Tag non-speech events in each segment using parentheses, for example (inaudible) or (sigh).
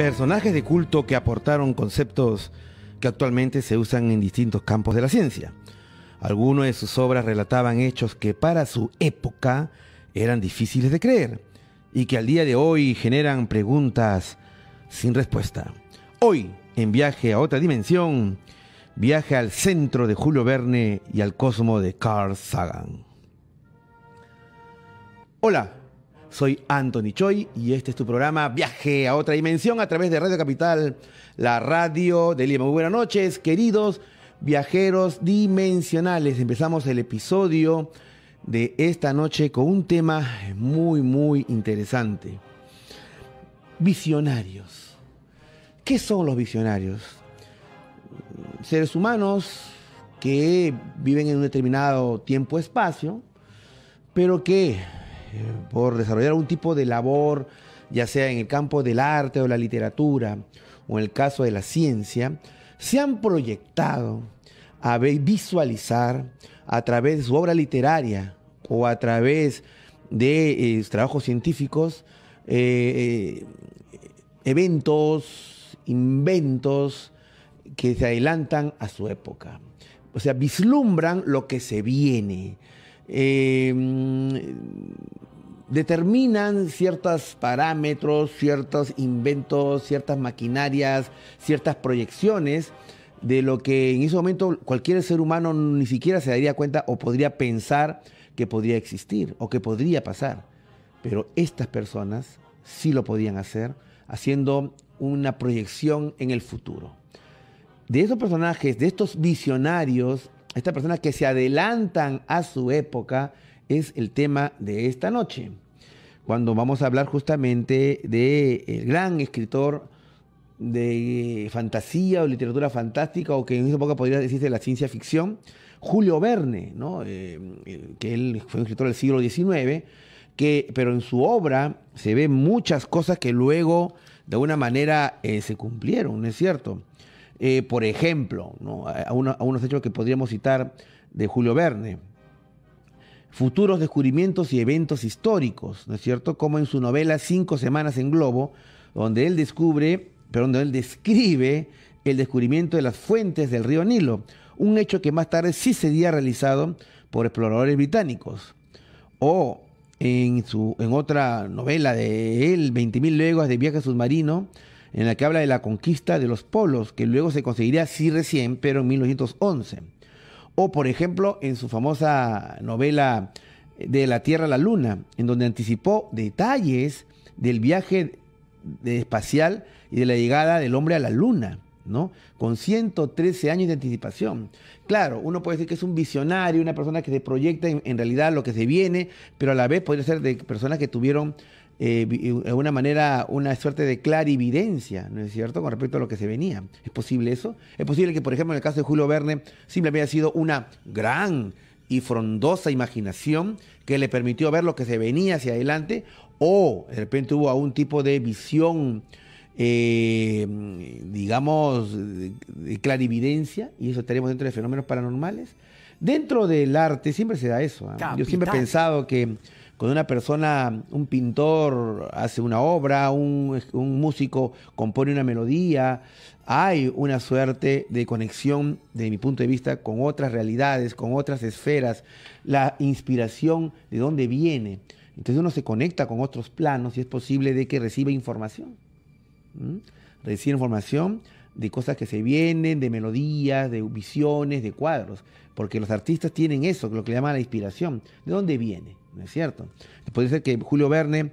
personajes de culto que aportaron conceptos que actualmente se usan en distintos campos de la ciencia. Algunas de sus obras relataban hechos que para su época eran difíciles de creer y que al día de hoy generan preguntas sin respuesta. Hoy, en viaje a otra dimensión, viaje al centro de Julio Verne y al cosmo de Carl Sagan. Hola, soy Anthony Choi y este es tu programa Viaje a otra dimensión a través de Radio Capital, la radio de Lima. buenas noches, queridos viajeros dimensionales. Empezamos el episodio de esta noche con un tema muy, muy interesante. Visionarios. ¿Qué son los visionarios? Seres humanos que viven en un determinado tiempo-espacio, pero que por desarrollar algún tipo de labor, ya sea en el campo del arte o la literatura, o en el caso de la ciencia, se han proyectado a visualizar a través de su obra literaria o a través de eh, trabajos científicos eh, eh, eventos, inventos que se adelantan a su época. O sea, vislumbran lo que se viene, Em, determinan ciertos parámetros, ciertos inventos, ciertas maquinarias, ciertas proyecciones de lo que en ese momento cualquier ser humano ni siquiera se daría cuenta o podría pensar que podría existir o que podría pasar. Pero estas personas sí lo podían hacer haciendo una proyección en el futuro. De esos personajes, de estos visionarios, estas personas que se adelantan a su época es el tema de esta noche, cuando vamos a hablar justamente del gran escritor de fantasía o literatura fantástica, o que en esa época podría decirse la ciencia ficción, Julio Verne, eh, eh, que él fue un escritor del siglo XIX, que, pero en su obra se ven muchas cosas que luego de alguna manera eh, se cumplieron, ¿no es cierto? Eh, por ejemplo, a, unos hechos que podríamos citar de Julio Verne. Futuros descubrimientos y eventos históricos, ¿no es cierto? Como en su novela Cinco Semanas en Globo, donde él descubre, pero donde él describe el descubrimiento de las fuentes del río Nilo, un hecho que más tarde sí sería realizado por exploradores británicos. O en, su, en otra novela de él, 20.000 leguas de viaje submarino, en la que habla de la conquista de los polos, que luego se conseguiría sí recién, pero en 1911. O, por ejemplo, en su famosa novela eh, De la Tierra a la Luna, en donde anticipó detalles del viaje espacial y de la llegada del hombre a la Luna. ¿no? Con 113 años de anticipación. Claro, uno puede decir que es un visionario, una persona que se proyecta en, en realidad lo que se viene, pero a la vez podría ser de personas que tuvieron eh, eh, de alguna manera una suerte de clarividencia, ¿no es cierto?, con respecto a lo que se venía. ¿Es posible eso? ¿Es posible que, por ejemplo, en el caso de Julio Verne, simplemente haya sido una gran y frondosa imaginación que le permitió ver lo que se venía hacia adelante? ¿O de repente hubo algún tipo de visión? Eh, digamos, de, clarividencia, y eso tenemos dentro de fenómenos paranormales. Dentro del arte siempre se da eso. ¿ah? Yo siempre he pensado que cuando una persona, un pintor hace una obra, un, músico compone una melodía, hay una suerte de conexión, desde mi punto de vista, con otras realidades, con otras esferas, la inspiración de dónde viene. Entonces uno se conecta con otros planos y es posible de que reciba información. información de cosas que se vienen, de melodías, de visiones, de cuadros, porque los artistas tienen eso, lo que le llaman la inspiración. ¿De dónde viene? no es cierto. Puede ser que Julio Verne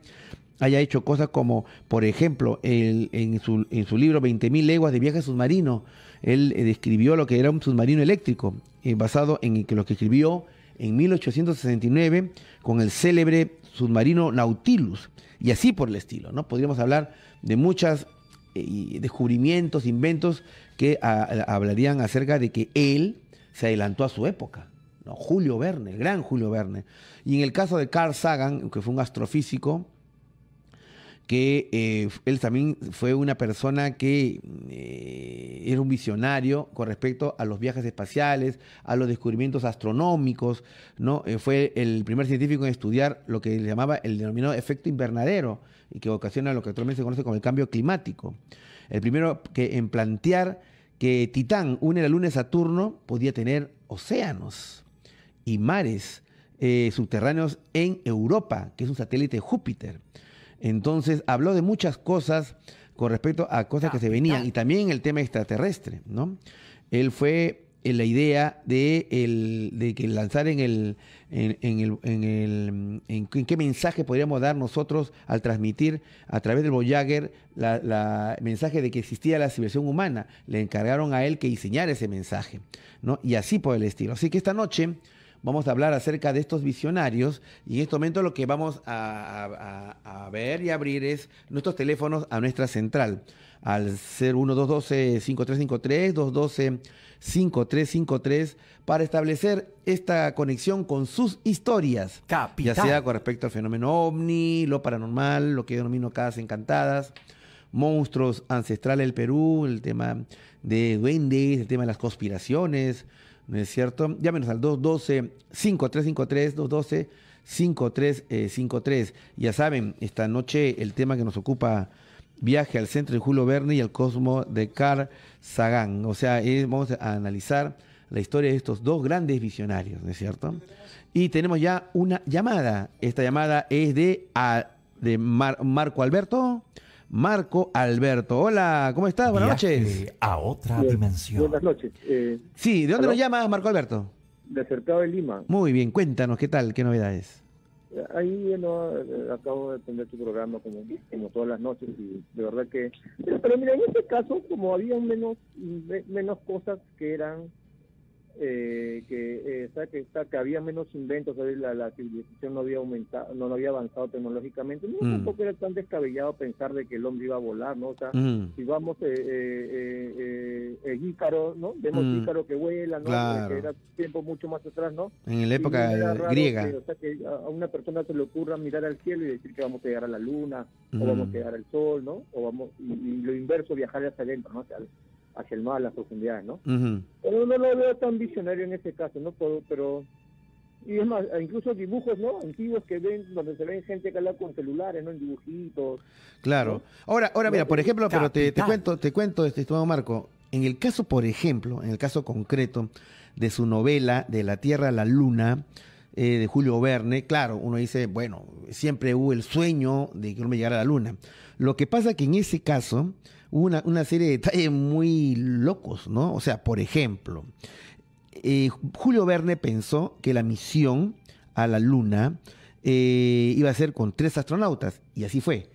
haya hecho cosas como, por ejemplo, en, su, libro su, libro 20.000 leguas de viaje submarino, él eh, describió lo que era un submarino eléctrico, eh, basado en lo que escribió en 1869 con el célebre submarino Nautilus, y así por el estilo, ¿no? Podríamos hablar de muchos eh, descubrimientos, inventos que ah, hablarían acerca de que él se adelantó a su época. Julio Verne, el gran Julio Verne. Y en el caso de Carl Sagan, que fue un astrofísico, que eh, él también fue una persona que eh, era un visionario con respecto a los viajes espaciales, a los descubrimientos astronómicos, ¿no? Eh, fue el primer científico en estudiar lo que llamaba el denominado efecto invernadero y que ocasiona lo que actualmente se conoce como el cambio climático. El primero que en plantear que Titán, una de la luna de Saturno, podía tener océanos y mares eh, subterráneos en Europa, que es un satélite Júpiter. Entonces habló de muchas cosas con respecto a cosas que se venían y también el tema extraterrestre, ¿no? Él fue en eh, la idea de, el, de que lanzar en el en, el, en, el, en, qué mensaje podríamos dar nosotros al transmitir a través del Voyager la, mensaje de que existía la civilización humana. Le encargaron a él que diseñara ese mensaje, ¿no? Y así por el estilo. Así que esta noche vamos a hablar acerca de estos visionarios y en este momento lo que vamos a, ver y abrir es nuestros teléfonos a nuestra central al 01212-5353, 212-5353, para establecer esta conexión con sus historias. Capital. Ya sea con respecto al fenómeno ovni, lo paranormal, lo que yo denomino casas encantadas, monstruos ancestrales del Perú, el tema de duendes, el tema de las conspiraciones, ¿no es cierto? Llámenos al 212-5353, 212-5353. Eh, ya saben, esta noche el tema que nos ocupa, viaje al centro de Julio Verne y al cosmo de Carl Sagan. O sea, vamos a analizar la historia de estos dos grandes visionarios, ¿no es cierto? Y tenemos ya una llamada. Esta llamada es de, ah, de Marco Alberto. Marco Alberto. Hola, ¿cómo estás? Buenas noches. A otra dimensión. Buenas noches. Eh, sí, ¿de dónde nos llamas, Marco Alberto? De Cercado de Lima. Muy bien, cuéntanos, ¿qué tal? ¿Qué novedades? Eh, ahí bueno, eh, acabo de tener tu programa como, todas las noches y de verdad que... Pero, mira, en este caso, como había menos, menos cosas que eran eh, eh que, había menos inventos, La, civilización no había aumentado, no, había avanzado tecnológicamente, no tampoco mm. era tan descabellado pensar de que el hombre iba a volar, ¿no? O sea, mm. si vamos eh, eh, eh, Ícaro, ¿no? Vemos mm. Ícaro que vuela, ¿no? Que era tiempo mucho más atrás, ¿no? En la época griega. a una persona se le ocurra mirar al cielo y decir que vamos a llegar a la luna, o vamos a llegar al sol, ¿no? O vamos, y, lo inverso, viajar hacia adentro, ¿no? hacia el mal, las profundidades, ¿no? no lo veo tan visionario en este caso, ¿no? Pero, y es más, e incluso dibujos no antiguos que ven, donde se ven gente que habla con celulares, ¿no? En dibujitos. Claro. Ahora, ahora mira, por ejemplo, pero te, cuento, te cuento, este estimado Marco, en el caso, por ejemplo, en el caso concreto de su novela De la Tierra a la Luna, eh, de Julio Verne, claro, uno dice, bueno, siempre hubo el sueño de que uno me llegara a la luna. Lo que pasa que en ese caso, una, una serie de detalles muy locos, ¿no? O sea, por ejemplo, eh, Julio Verne pensó que la misión a la Luna eh, iba a ser con tres astronautas, y así fue.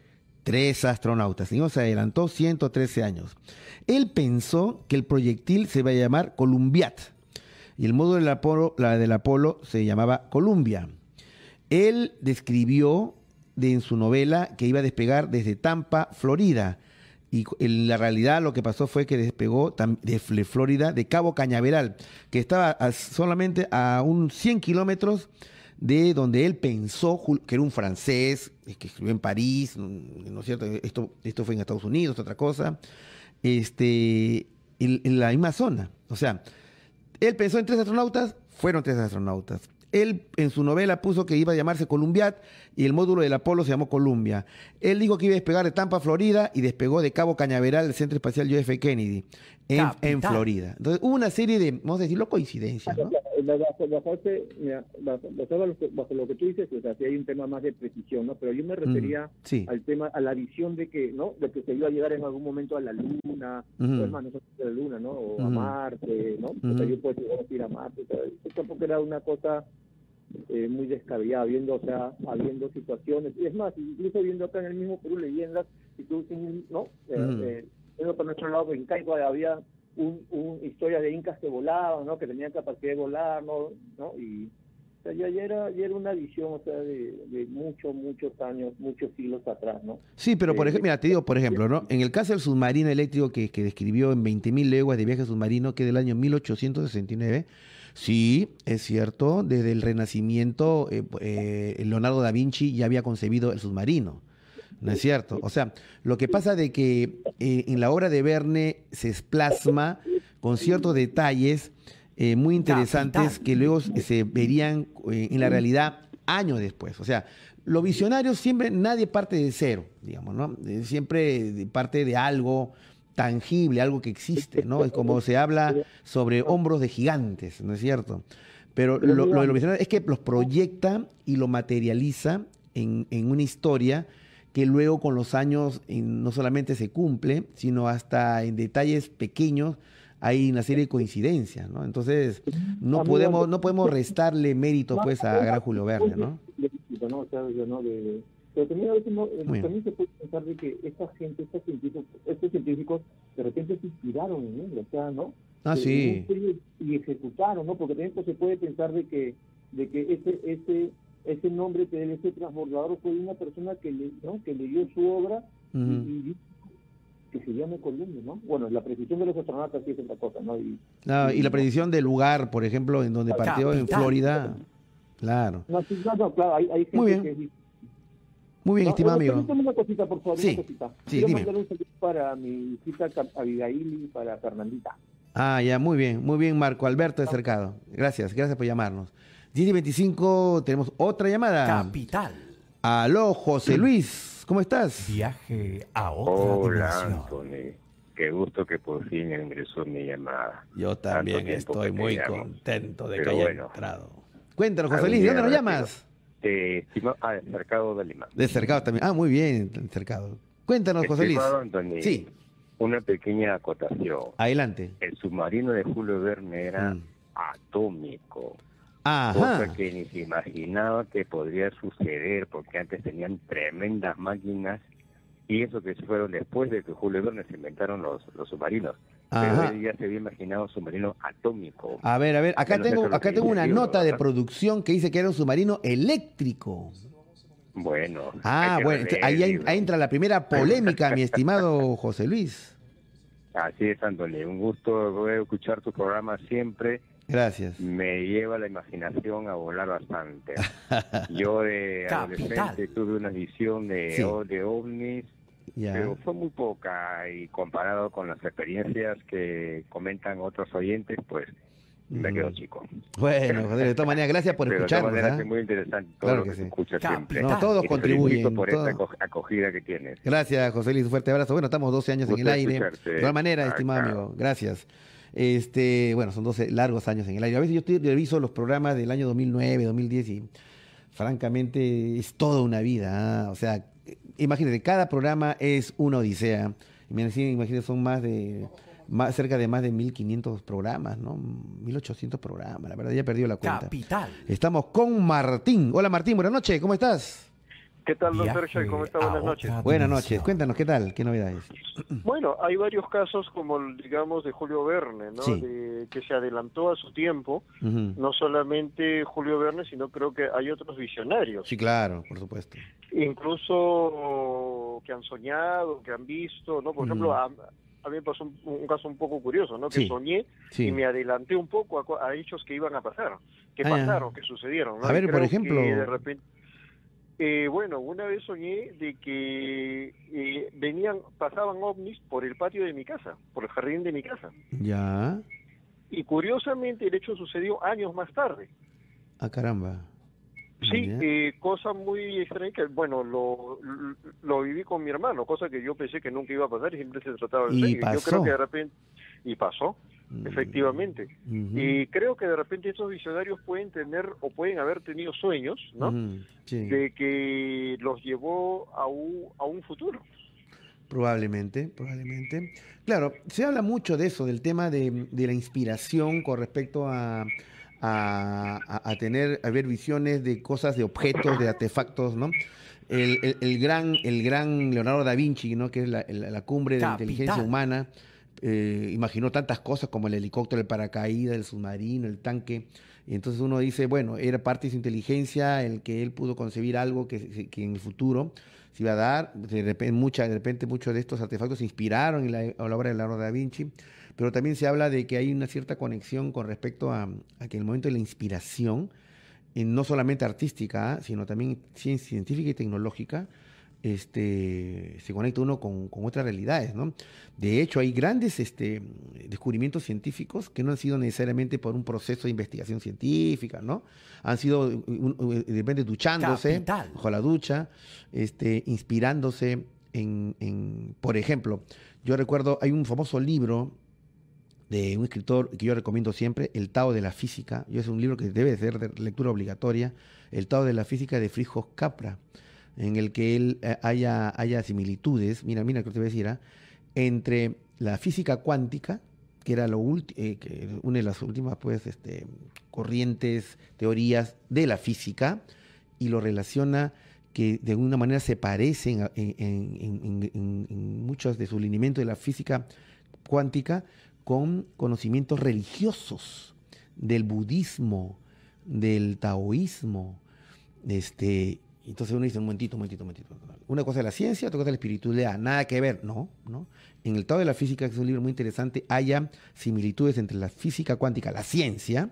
Tres astronautas. Y se adelantó 113 años. Él pensó que el proyectil se iba a llamar Columbiat. Y el módulo del Apolo, la del Apolo se llamaba Columbia. Él describió en su novela que iba a despegar desde Tampa, Florida, y la realidad lo que pasó fue que despegó de Florida, de Cabo Cañaveral, que estaba solamente a unos 100 kilómetros de donde él pensó que era un francés, que escribió en París, ¿no es cierto? Esto, esto fue en Estados Unidos, otra cosa. Este, en la misma zona. O sea, él pensó en tres astronautas, fueron tres astronautas. Él en su novela puso que iba a llamarse Columbiat y el módulo del Apolo se llamó Columbia. Él dijo que iba a despegar de Tampa, Florida y despegó de Cabo Cañaveral del Centro Espacial John F. Kennedy en, en Florida. Entonces hubo una serie de, vamos a decirlo, coincidencias, ¿no? bajo, lo que, tú dices, pues así hay un tema más de precisión, ¿no? Pero yo me mm, refería al tema, a la visión de que, ¿no? De que se iba a llegar en algún momento a la Luna, mm. o a la Luna, ¿no? O a mm. Marte, ¿no? O yo puedo ir a Marte, tampoco era una cosa eh, muy descabellada, viendo, o sea, habiendo situaciones, y es más, incluso viendo acá en el mismo Perú leyendas, y tú, ¿no? pero eh, eh, por nuestro lado, en Caigua había un, un de incas que volaban, ¿no? Que tenían capacidad de volar, ¿no? Y era, una visión, de, muchos, muchos años, muchos siglos atrás, ¿no? Sí, pero por eh, ejemplo, mira, te digo, por ejemplo, ¿no? En el caso del submarino eléctrico que, describió en 20.000 leguas de viaje submarino, que del año 1869, sí, es cierto, desde el Renacimiento, eh, eh, Leonardo da Vinci ya había concebido el submarino. ¿no es cierto? O sea, lo que pasa de que eh, en la obra de Verne se esplasma con ciertos detalles eh, muy interesantes que luego se verían eh, en la realidad años después. O sea, los visionarios siempre, nadie parte de cero, digamos, ¿no? Siempre parte de algo tangible, algo que existe, ¿no? Es como se habla sobre hombros de gigantes, ¿no es cierto? Pero lo, es que los proyecta y lo materializa en, en una historia que luego con los años eh, no solamente se cumple, sino hasta en detalles pequeños hay una serie de coincidencias, ¿no? Entonces, no podemos, no podemos restarle mérito pues a Gran Julio Verne, ¿no? O sea, ¿no? De, pero también, a eh, también se puede pensar de que esta gente, estos científicos, de repente se inspiraron en él, o sea, ¿no? Ah, sí. Y ejecutaron, ¿no? Porque también pues, se puede pensar de que, de este, este ese nombre que él, ese transbordador fue de una persona que le, ¿no? que su obra y, que se llama Columbo, ¿no? Bueno, la precisión de los astronautas sí es otra cosa, ¿no? Y, la predicción del lugar, por ejemplo, en donde ah, partió en Florida. Claro. Muy bien. muy bien, estimado amigo. Una cosita, por favor, sí, una Sí, Quiero un saludo para mi hijita Abigail y para Fernandita. Ah, ya, muy bien, muy bien, Marco Alberto de Cercado. Gracias, gracias por llamarnos. 10 y 25 tenemos otra llamada. Capital. Aló, José Luis, ¿cómo estás? Viaje a otra Hola, Antonio, Qué gusto que por fin ingresó mi llamada. Yo también estoy muy contento de que haya entrado. Cuéntanos, José ah, Luis, ¿de dónde nos llamas? Eh, ah, de, ah, de Cercado de Lima. De Cercado también. Ah, muy bien, Cercado. Cuéntanos, José Luis. sí. Una pequeña acotación. Adelante. El submarino de Julio Verne era mm. atómico. Ajá. cosa que ni se imaginaba que podría suceder, porque antes tenían tremendas máquinas y eso que se fueron después de que Julio Verne se inventaron los, los submarinos. ya se había imaginado submarino atómico. A ver, a ver, acá tengo, acá tengo una nota de producción que dice que era un submarino eléctrico. Bueno. Ah, bueno, ahí, entra la primera polémica, mi estimado (laughs) José Luis. Así es, Andole, un gusto eh, escuchar tu programa siempre Gracias. Me lleva la imaginación a volar bastante. (laughs) Yo de adolescente tuve una visión de, de ovnis, pero fue muy poca y comparado con las experiencias que comentan otros oyentes, pues me quedo mm. chico. Bueno, de todas maneras, gracias por escucharnos. ¿ah? Es muy interesante que, se escucha siempre. todos contribuyen. por esta acogida que tienes. Gracias, José Luis, un fuerte abrazo. Bueno, estamos 12 años en el aire. De todas maneras, estimado ah, amigo, gracias. Este, bueno, son 12 largos años en el aire. A veces yo reviso los programas del año 2009, 2010 y francamente es toda una vida. ¿ah? O sea, imagínate, cada programa es una odisea. Imagínate, son más de... Más, cerca de más de 1500 programas, ¿no? 1800 programas, la verdad ya he perdido la cuenta. Capital. Estamos con Martín. Hola Martín, buenas noches, ¿cómo estás? ¿Qué tal, doctor ¿Cómo está? Buenas noches. Buenas noches. Cuéntanos, ¿qué tal? ¿Qué novedades? Bueno, hay varios casos como, el, digamos, de Julio Verne, ¿no? que se adelantó a su tiempo. No solamente Julio Verne, sino creo que hay otros visionarios. Sí, claro, por supuesto. Incluso que han soñado, que han visto, ¿no? Por ejemplo, a, mí me pasó un, caso un poco curioso, ¿no? Que soñé y me adelanté un poco a, hechos que iban a pasar, que ah, pasaron, que sucedieron. A ver, por ejemplo... de repente eh, bueno, una vez soñé de que eh, venían, pasaban ovnis por el patio de mi casa, por el jardín de mi casa. Ya. Y curiosamente el hecho sucedió años más tarde. ¡A ah, caramba. Sí, eh, cosa muy extraña que, bueno, lo, lo, viví con mi hermano, cosa que yo pensé que nunca iba a pasar y siempre se trataba de... Y Yo creo que de repente... Y pasó. Mm. Efectivamente. Y creo que de repente estos visionarios pueden tener o pueden haber tenido sueños, De que los llevó a un, a un futuro. Probablemente, probablemente. Claro, se habla mucho de eso, del tema de, la inspiración con respecto a, a, tener, a ver visiones de cosas, de objetos, de artefactos, ¿no? El, gran, el gran Leonardo da Vinci, ¿no? Que es la, cumbre de la inteligencia humana. Eh, imaginó tantas cosas como el helicóptero, el paracaídas, el submarino, el tanque. Y entonces uno dice, bueno, era parte de su inteligencia el que él pudo concebir algo que, en el futuro se iba a dar. De repente, de repente muchos de estos artefactos se inspiraron en la, obra de Leonardo da Vinci, pero también se habla de que hay una cierta conexión con respecto a, a que el momento de la inspiración, eh, no solamente artística, sino también científica y tecnológica, este, se conecta uno con, otras realidades, ¿no? De hecho, hay grandes este, descubrimientos científicos que no han sido necesariamente por un proceso de investigación científica, ¿no? Han sido, eh, eh, de duchándose, bajo la ducha, este, inspirándose en, en, por ejemplo, yo recuerdo, hay un famoso libro de un escritor que yo recomiendo siempre, El Tao de la Física. Yo es un libro que debe ser de lectura obligatoria, El Tao de la Física de Frijos Capra en el que él eh, haya, similitudes, mira, mira, que te voy a decir, ¿ah? entre la física cuántica, que era lo eh, una de las últimas pues, este, corrientes, teorías de la física, y lo relaciona que de alguna manera se parecen en, en muchos de sus lineamientos de la física cuántica con conocimientos religiosos del budismo, del taoísmo, este, entonces uno dice, un momentito, un momentito, un momentito. Una cosa es la ciencia, otra cosa es la espiritualidad, nada que ver, no, ¿no? En el Estado de la Física, que es un libro muy interesante, haya similitudes entre la física cuántica, la ciencia,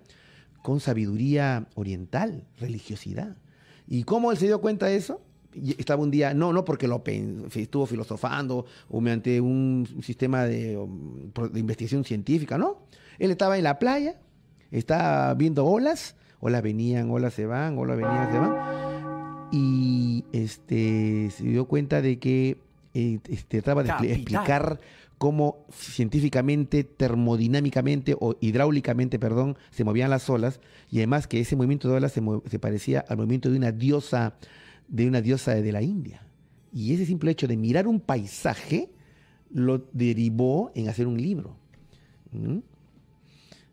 con sabiduría oriental, religiosidad. ¿Y cómo él se dio cuenta de eso? estaba un día, no, no porque lo estuvo filosofando o mediante un sistema de, um, de, investigación científica, no. Él estaba en la playa, estaba viendo olas, olas venían, olas se van, olas venían, se van y este, se dio cuenta de que eh, este, trataba de explicar cómo científicamente, termodinámicamente o hidráulicamente, perdón, se movían las olas y además que ese movimiento de olas se, parecía al movimiento de una diosa de una diosa de la India. Y ese simple hecho de mirar un paisaje lo derivó en hacer un libro. ¿Mm?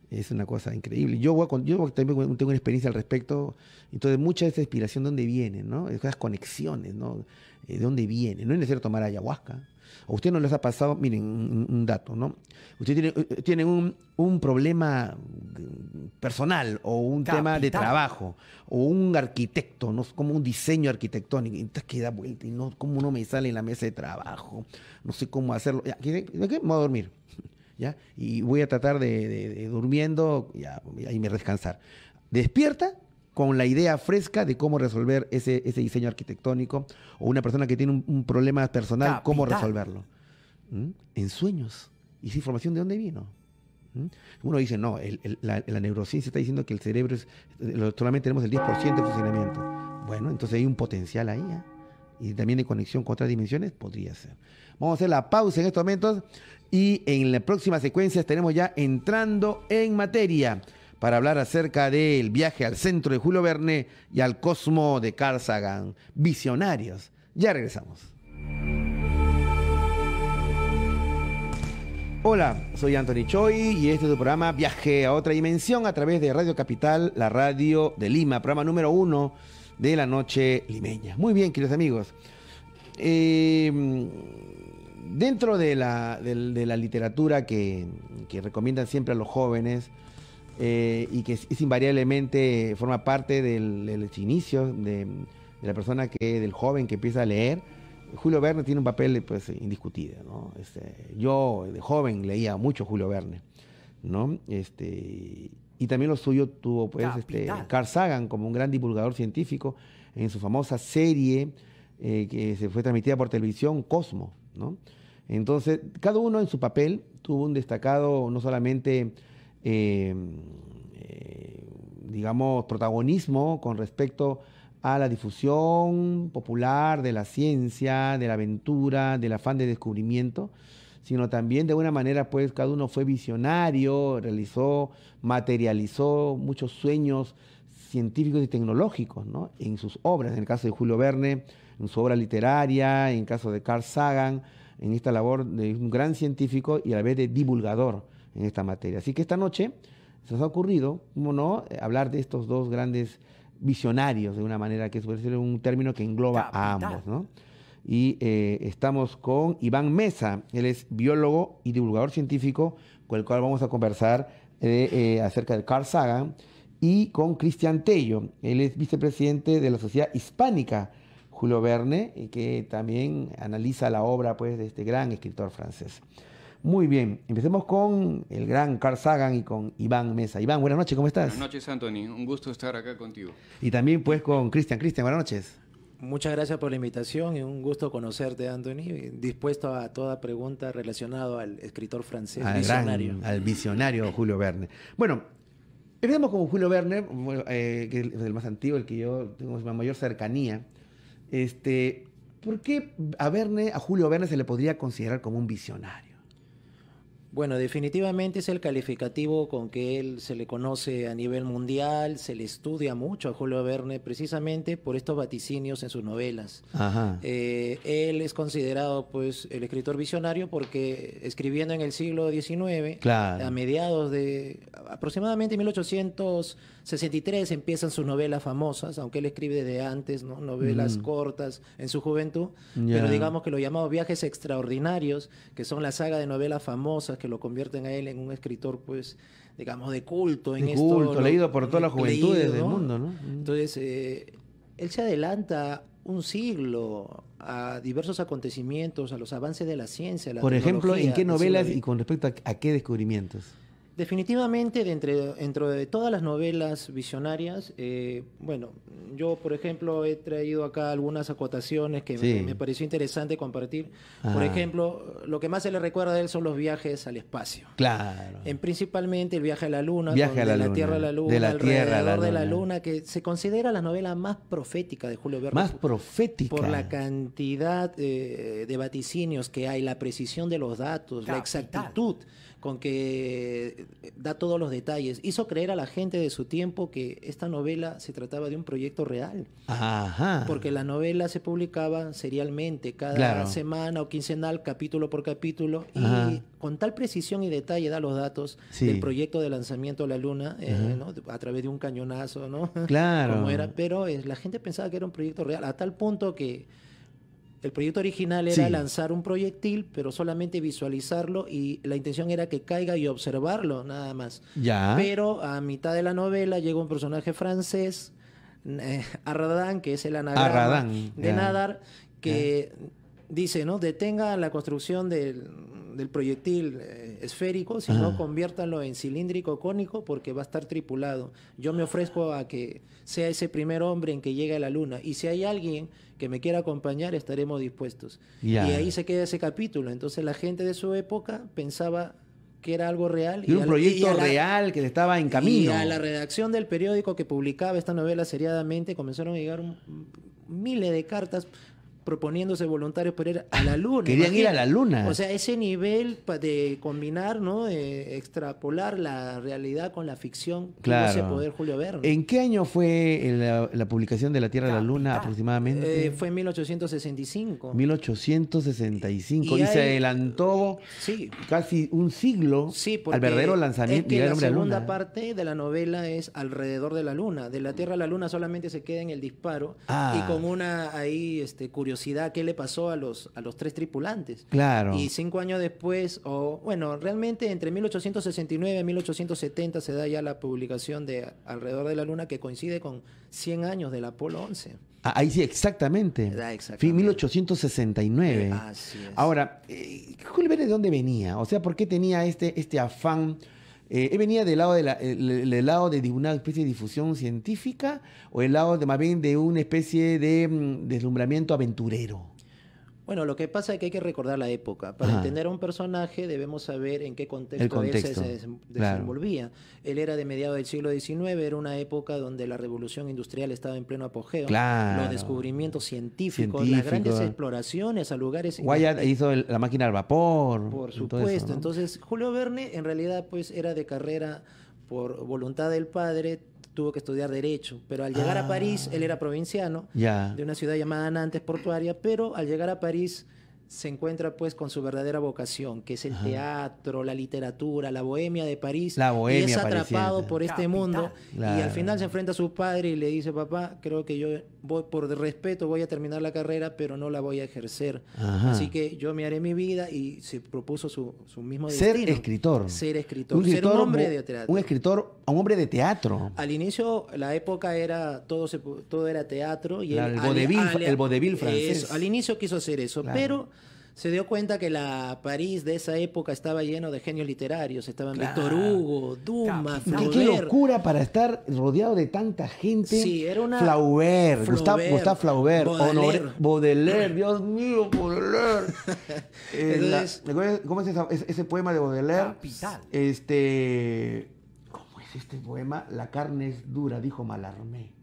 Es una cosa increíble. Yo, yo también tengo una experiencia al respecto. Entonces, mucha de esa inspiración, ¿dónde viene? ¿no? Esas conexiones, ¿no? Eh, ¿De dónde viene? No es necesario tomar ayahuasca. A usted no les ha pasado, miren, un, dato, ¿no? Usted tiene, eh, eh, tiene un, problema mm, personal o un tema de trabajo o un arquitecto, ¿no? Como un diseño arquitectónico. entonces que da vuelta y no, cómo no me sale en la mesa de trabajo. No sé cómo hacerlo. Ya, Me voy a dormir y voy a tratar de, durmiendo y me descansar. Despierta con la idea fresca de cómo resolver ese, diseño arquitectónico o una persona que tiene un, problema personal, cómo resolverlo. ¿Mm? En sueños. ¿Y esa información de dónde vino? ¿Mm? Uno dice, no, la, neurociencia está diciendo que el cerebro es, solamente tenemos el 10% de funcionamiento. Bueno, entonces hay un potencial ahí. ¿eh? y también de conexión con otras dimensiones, podría ser. Vamos a hacer la pausa en estos momentos y en la próxima secuencia tenemos ya entrando en materia para hablar acerca del viaje al centro de Julio Verne y al cosmo de Carl Sagan. Visionarios. Ya regresamos. Hola, soy Anthony Choi y este es el programa Viaje a otra dimensión a través de Radio Capital, la radio de Lima, programa número uno de la noche limeña. Muy bien, queridos amigos. Eh, dentro de la, la literatura que, recomiendan siempre a los jóvenes eh, y que es, invariablemente forma parte del, inicio de, la persona que, del joven que empieza a leer, Julio Verne tiene un papel pues, indiscutido. ¿no? Este, yo de joven leía mucho Julio Verne. ¿no? Este, y también lo suyo tuvo pues este, Carl Sagan como un gran divulgador científico en su famosa serie eh, que se fue transmitida por televisión, Cosmo. ¿no? Entonces, cada uno en su papel tuvo un destacado, no solamente, em, eh, digamos, protagonismo con respecto a la difusión popular de la ciencia, de la aventura, del afán de descubrimiento, sino también de una manera, pues cada uno fue visionario, realizó, materializó muchos sueños científicos y tecnológicos ¿no? en sus obras, en el caso de Julio Verne, en su obra literaria, en el caso de Carl Sagan, en esta labor de un gran científico y a la vez de divulgador en esta materia. Así que esta noche se nos ha ocurrido, ¿cómo no, eh, hablar de estos dos grandes visionarios de una manera que suele ser un término que engloba a ambos, ¿no? y eh, estamos con Iván Mesa. Él es biólogo y divulgador científico, con el cual vamos a conversar eh, eh, acerca de Carl Sagan, y con Cristian Tello. Él es vicepresidente de la Sociedad Hispánica Julio Verne, que también analiza la obra pues, de este gran escritor francés. Muy bien, empecemos con el gran Carl Sagan y con Iván Mesa. Iván, buenas noches, ¿cómo estás? Buenas noches, Anthony. Un gusto estar acá contigo. Y también pues con Cristian. Cristian, buenas noches. Muchas gracias por la invitación y un gusto conocerte, y Dispuesto a toda pregunta relacionada al escritor francés, al visionario. al visionario Julio Verne. Bueno, empezamos con Julio Verne, eh, que es el más antiguo, el que yo tengo la mayor cercanía. Este, ¿Por qué a Verne, a Julio Verne se le podría considerar como un visionario? Bueno, definitivamente es el calificativo con que él se le conoce a nivel mundial, se le estudia mucho a Julio Verne precisamente por estos vaticinios en sus novelas. Eh, él es considerado pues el escritor visionario porque escribiendo en el siglo XIX, a mediados de aproximadamente 1800 63 empiezan sus novelas famosas, aunque él escribe desde antes, novelas cortas en su juventud, pero digamos que lo llamados viajes extraordinarios, que son la saga de novelas famosas que lo convierten a él en un escritor, pues, digamos, de culto. En de culto, leído por todas las juventudes del mundo, ¿no? Entonces, eh, él se adelanta un siglo a diversos acontecimientos, a los avances de la ciencia. La por ejemplo, ¿en qué novelas y con respecto a qué descubrimientos? Definitivamente, dentro de todas las novelas visionarias, eh, bueno, yo, por ejemplo, he traído acá algunas acotaciones que me, pareció interesante compartir. Por ejemplo, lo que más se le recuerda a él son los viajes al espacio. Claro. En, principalmente el viaje a la Luna, viaje a la, de Tierra a la Luna, de la de la Luna, que se considera la novela más profética de Julio Verne. Más profética. Por la cantidad eh, de vaticinios que hay, la precisión de los datos, la exactitud con que eh, da todos los detalles. Hizo creer a la gente de su tiempo que esta novela se trataba de un proyecto real. Porque la novela se publicaba serialmente, cada semana o quincenal, capítulo por capítulo, y con tal precisión y detalle da los datos del proyecto de lanzamiento de la Luna, eh, a través de un cañonazo, ¿no? (laughs) Claro. era, pero eh, la gente pensaba que era un proyecto real, a tal punto que el proyecto original era lanzar un proyectil, pero solamente visualizarlo y la intención era que caiga y observarlo, nada más. Ya. Pero a mitad de la novela llega un personaje francés, eh, Arradán, que es el anagrama de Nadar, que dice, ¿no? Detenga la construcción del del proyectil eh, esférico, sino no conviértanlo en cilíndrico cónico porque va a estar tripulado. Yo me ofrezco a que sea ese primer hombre en que llegue a la luna. Y si hay alguien que me quiera acompañar, estaremos dispuestos. Y ahí se queda ese capítulo. Entonces la gente de su época pensaba que era algo real. Y, un proyecto real que estaba en camino. Y a la redacción del periódico que publicaba esta novela seriadamente comenzaron a llegar miles de cartas proponiéndose voluntarios para ir a la luna. Querían ir a la luna. O sea, ese nivel de combinar, ¿no? De extrapolar la realidad con la ficción. Claro. poder Julio Verne. ¿En qué año fue la, publicación de La Tierra a la Luna aproximadamente? Eh, fue en 1865. 1865. Y, se adelantó sí. casi un siglo sí, al verdadero lanzamiento. la la segunda parte de la novela es Alrededor de la Luna. De La Tierra a la Luna solamente se queda en el disparo ah. y con una ahí este, curiosidad qué le pasó a los, a los tres tripulantes. Claro. Y cinco años después, o bueno, realmente entre 1869 y 1870 se da ya la publicación de Alrededor de la Luna que coincide con 100 años del Apolo 11. Ah, ahí sí, exactamente. Da ah, exactamente. 1869. Ahora, eh, Julio ¿de dónde venía? O sea, ¿por qué tenía este, este afán? Eh, venía del lado de, eh, lado de una especie de difusión científica o el lado de, más bien de una especie de mm, deslumbramiento aventurero? Bueno, lo que pasa es que hay que recordar la época. Para entender a un personaje debemos saber en qué contexto, ese se desenvolvía. Él era de mediados del siglo XIX, era una época donde la revolución industrial estaba en pleno apogeo. Los descubrimientos científicos, las grandes exploraciones a lugares... Wyatt hizo la máquina al vapor. Por supuesto. Entonces, Julio Verne en realidad pues era de carrera por voluntad del padre, tuvo que estudiar Derecho, pero al llegar a ah. París, él era provinciano, de una ciudad llamada Nantes, portuaria, pero al llegar a París se encuentra pues con su verdadera vocación, que es el teatro, la literatura, la bohemia de París. La bohemia. Y es atrapado por este mundo y al final se enfrenta a su padre y le dice, papá, creo que yo por respeto voy a terminar la carrera, pero no la voy a ejercer. Así que yo me haré mi vida y se propuso su, mismo destino. Ser escritor. Ser escritor. Un ser un hombre de teatro. Un escritor, un hombre de teatro. Al inicio, la época era, todo, se, todo era teatro. Y el, el, francés. al inicio quiso hacer eso, pero se dio cuenta que la París de esa época estaba lleno de genios literarios. Estaban Víctor Hugo, Dumas, Flaubert. Qué locura para estar rodeado de tanta gente. Sí, era una... Flaubert, Flaubert, Baudelaire. Baudelaire, Dios mío, Baudelaire. (laughs) Eh, ¿Cómo es ese, poema de Baudelaire? Capital. Este... ¿Cómo es este poema? La carne es dura, dijo Malarmé.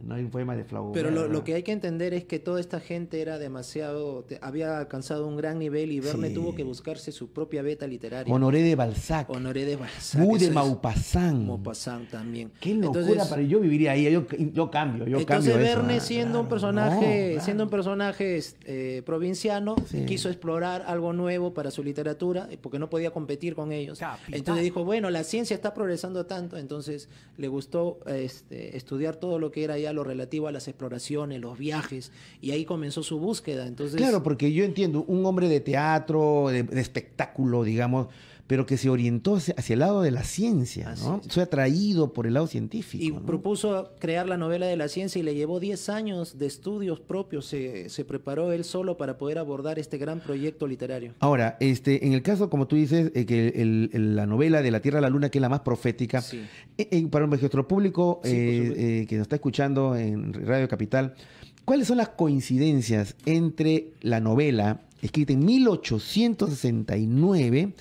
No hay un poema de Flaubert. Pero lo, que hay que entender es que toda esta gente era demasiado. había alcanzado un gran nivel y Verne tuvo que buscarse su propia beta literaria. Honoré de Balzac. Honoré de Balzac. de Maupassant. Maupassant también. Qué yo viviría ahí. Yo, cambio. Yo entonces Verne, siendo, un personaje, siendo un personaje este, provinciano, quiso explorar algo nuevo para su literatura eh, porque no podía competir con ellos. Entonces dijo: bueno, la ciencia está progresando tanto, entonces le gustó este, estudiar todo lo que era ya lo relativo a las exploraciones, los viajes, y ahí comenzó su búsqueda. Entonces, claro, porque yo entiendo, un hombre de teatro, de espectáculo, digamos, pero que se orientó hacia el lado de la ciencia, ¿no? Fue atraído por el lado científico. Y propuso crear la novela de la ciencia y le llevó 10 años de estudios propios, se, preparó él solo para poder abordar este gran proyecto literario. Ahora, este, en el caso, como tú dices, eh, que la novela de La Tierra a la Luna, que es la más profética, para eh, eh, para nuestro público eh, que nos está escuchando en Radio Capital, ¿cuáles son las coincidencias entre la novela escrita en 1869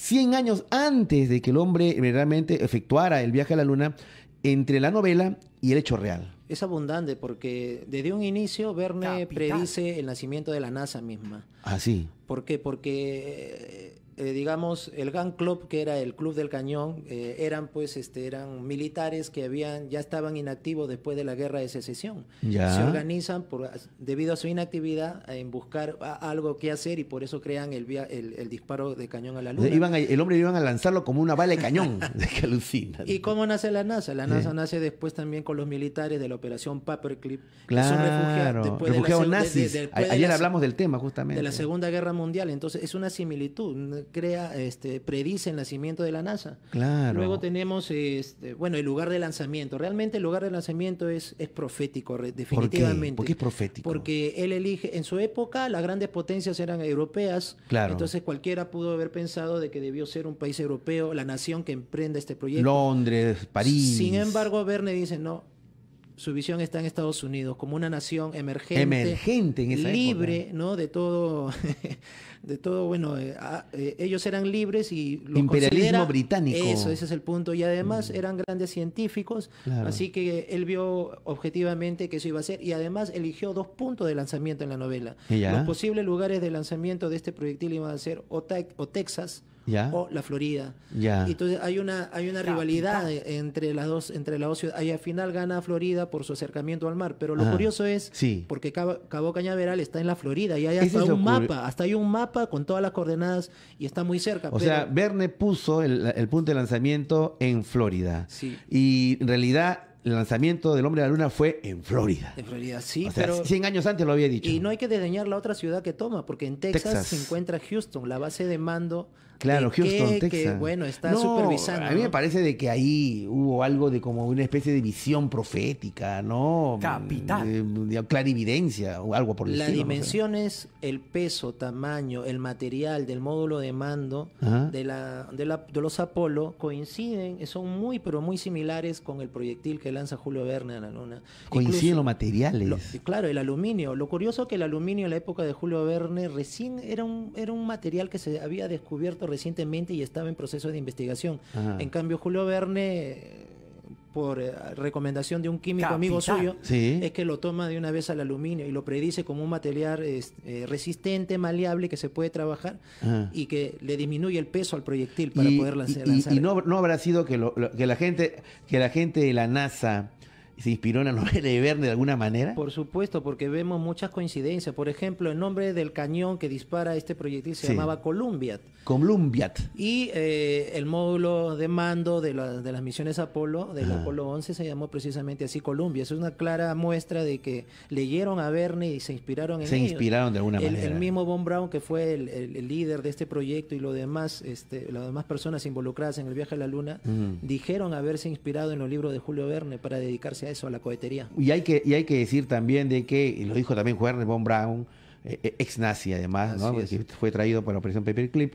100 años antes de que el hombre realmente efectuara el viaje a la luna, entre la novela y el hecho real. Es abundante porque desde un inicio Verne predice el nacimiento de la NASA misma. Ah, sí. ¿Por qué? Porque eh, digamos, el Gang Club, que era el Club del Cañón, eh, eran pues, este, eran militares que habían, ya estaban inactivos después de la guerra de secesión. Se organizan por, debido a su inactividad en buscar algo que hacer y por eso crean el, el, disparo de cañón a la luna. el hombre iban a lanzarlo como una bala de cañón, (laughs) de ¿Y cómo nace la NASA? La NASA nace después también con los militares de la operación Paperclip. Claro, que refugiados, nazis. Ayer hablamos del tema justamente. De la Segunda Guerra Mundial, entonces es una similitud crea, este, predice el nacimiento de la NASA. Claro. Luego tenemos, este, bueno, el lugar de lanzamiento. Realmente el lugar de lanzamiento es, es profético, definitivamente. ¿Por qué? es profético? Porque él elige, en su época las grandes potencias eran europeas. Claro. Entonces cualquiera pudo haber pensado de que debió ser un país europeo, la nación que emprenda este proyecto. Londres, París. Sin embargo, Verne dice, no, su visión está en Estados Unidos como una nación emergente, emergente en libre, ¿no? De todo, (laughs) de todo, bueno, eh, eh, ellos eran libres y lo imperialismo británico. Eso, ese es el punto y además mm. eran grandes científicos, así que él vio objetivamente que eso iba a ser y además eligió dos puntos de lanzamiento en la novela. Los posibles lugares de lanzamiento de este proyectil iban a ser o, o Texas o la Florida. ¿Ya? Y entonces hay una, hay una rivalidad e, entre las dos, entre las dos ciudades. Y al final gana Florida por su acercamiento al mar. Pero lo ah, curioso es, porque Cabo, Cañaveral está en la Florida y hay hasta un mapa, hasta hay un mapa con todas las coordenadas y está muy cerca. O sea, Verne puso el, punto de lanzamiento en Florida. Y en realidad el lanzamiento del hombre de la luna fue en Florida. En Florida, sí. pero, 100 años antes lo había dicho. Y no hay que desdeñar la otra ciudad que toma, porque en Texas, se encuentra Houston, la base de mando Claro, Houston, Texas. bueno, está supervisando. A mí me parece de que ahí hubo algo de como una especie de visión profética, ¿no? Capital. clarividencia o algo por el Las dimensiones, el peso, tamaño, el material del módulo de mando de, los Apolo coinciden, son muy, pero muy similares con el proyectil que lanza Julio Verne a la Luna. Coinciden los materiales. claro, el aluminio. Lo curioso es que el aluminio en la época de Julio Verne recién era un, era un material que se había descubierto recientemente y estaba en proceso de investigación. En cambio, Julio Verne por eh, recomendación de un químico amigo suyo, es que lo toma de una vez al aluminio y lo predice como un material este, eh, resistente, maleable, que se puede trabajar y que le disminuye el peso al proyectil para poder lanzar. Y, no, habrá sido que, que, la gente, que la gente de la NASA se inspiró en la novela de Verne de alguna manera? Por supuesto, porque vemos muchas coincidencias. Por ejemplo, el nombre del cañón que dispara este proyectil se llamaba Columbiat. Columbiat. Y eh, el módulo de mando de, las misiones Apolo, del Apolo 11, se llamó precisamente así Columbia. Es una clara muestra de que leyeron a Verne y se inspiraron en Se inspiraron de alguna manera. El mismo Von Braun, que fue el, líder de este proyecto y lo demás, este, las demás personas involucradas en el viaje a la Luna, dijeron haberse inspirado en los libros de Julio Verne para dedicarse a eso, a la cohetería. Y hay que, hay que decir también de que, lo dijo también Juan von Brown eh, eh, ex nazi además, que fue traído por la Operación Paperclip,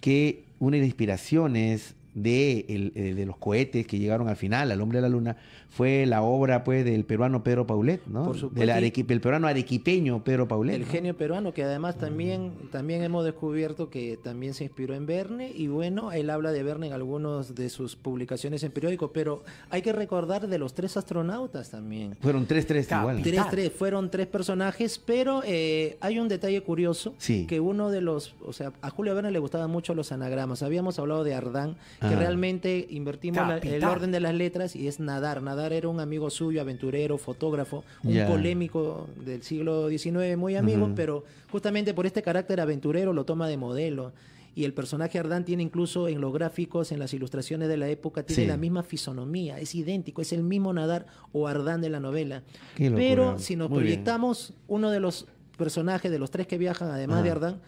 que una de las inspiraciones de, eh, de los cohetes que llegaron al final, al hombre de la luna, fue la obra pues del peruano Pedro Paulet, ¿no? Por supuesto. Del el peruano arequipeño Pedro Paulet. El genio peruano que además mm. también, también hemos descubierto que también se inspiró en Verne y bueno, él habla de Verne en algunos de sus publicaciones en periódico pero hay que recordar de los tres astronautas también. Fueron tres, tres igual. Tres, tres, fueron tres personajes, pero eh, hay un detalle curioso, sí. que uno de los, o sea, a Julio Verne le gustaban mucho los anagramas, habíamos hablado de Ardán, que ah. realmente invertimos el orden de las letras y es nadar, nadar era un amigo suyo, aventurero, fotógrafo, un polémico del siglo XIX, muy amigo, pero justamente por este carácter aventurero lo toma de modelo. Y el personaje Ardán tiene incluso en los gráficos, en las ilustraciones de la época, tiene la misma fisonomía, es idéntico, es el mismo Nadar o Ardán de la novela. Pero si nos proyectamos, uno de los personajes, de los tres que viajan, además de Ardán,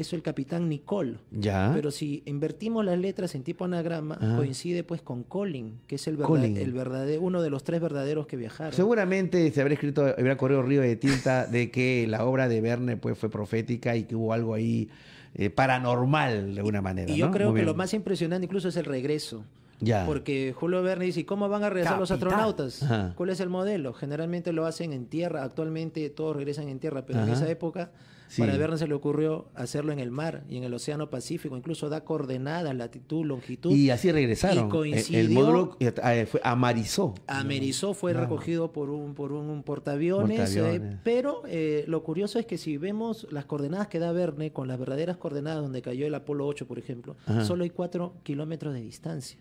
es el capitán Nicole. Ya. Pero si invertimos las letras en tipo anagrama, ah. coincide pues con Colin, que es el, el verdadero, uno de los tres verdaderos que viajaron. Seguramente se habría escrito, habrá corrido río de tinta de que la obra de Verne pues fue profética y que hubo algo ahí eh, paranormal de alguna manera. Y yo creo que lo más impresionante incluso es el regreso. Ya. Porque Julio Verne dice, cómo van a regresar los astronautas? ¿Cuál es el modelo? Generalmente lo hacen en tierra, actualmente todos regresan en tierra, pero en esa época para Verne se le ocurrió hacerlo en el mar y en el Océano Pacífico, incluso da coordenadas, latitud, longitud. Y así regresaron. Y coincidió, el, módulo eh, ah, eh, amarizó. amarizó. fue recogido por un, por un, eh, portaaviones. pero lo curioso es que si vemos las coordenadas que da Verne con las verdaderas coordenadas donde cayó el Apolo 8, por ejemplo, solo hay 4 kilómetros de distancia.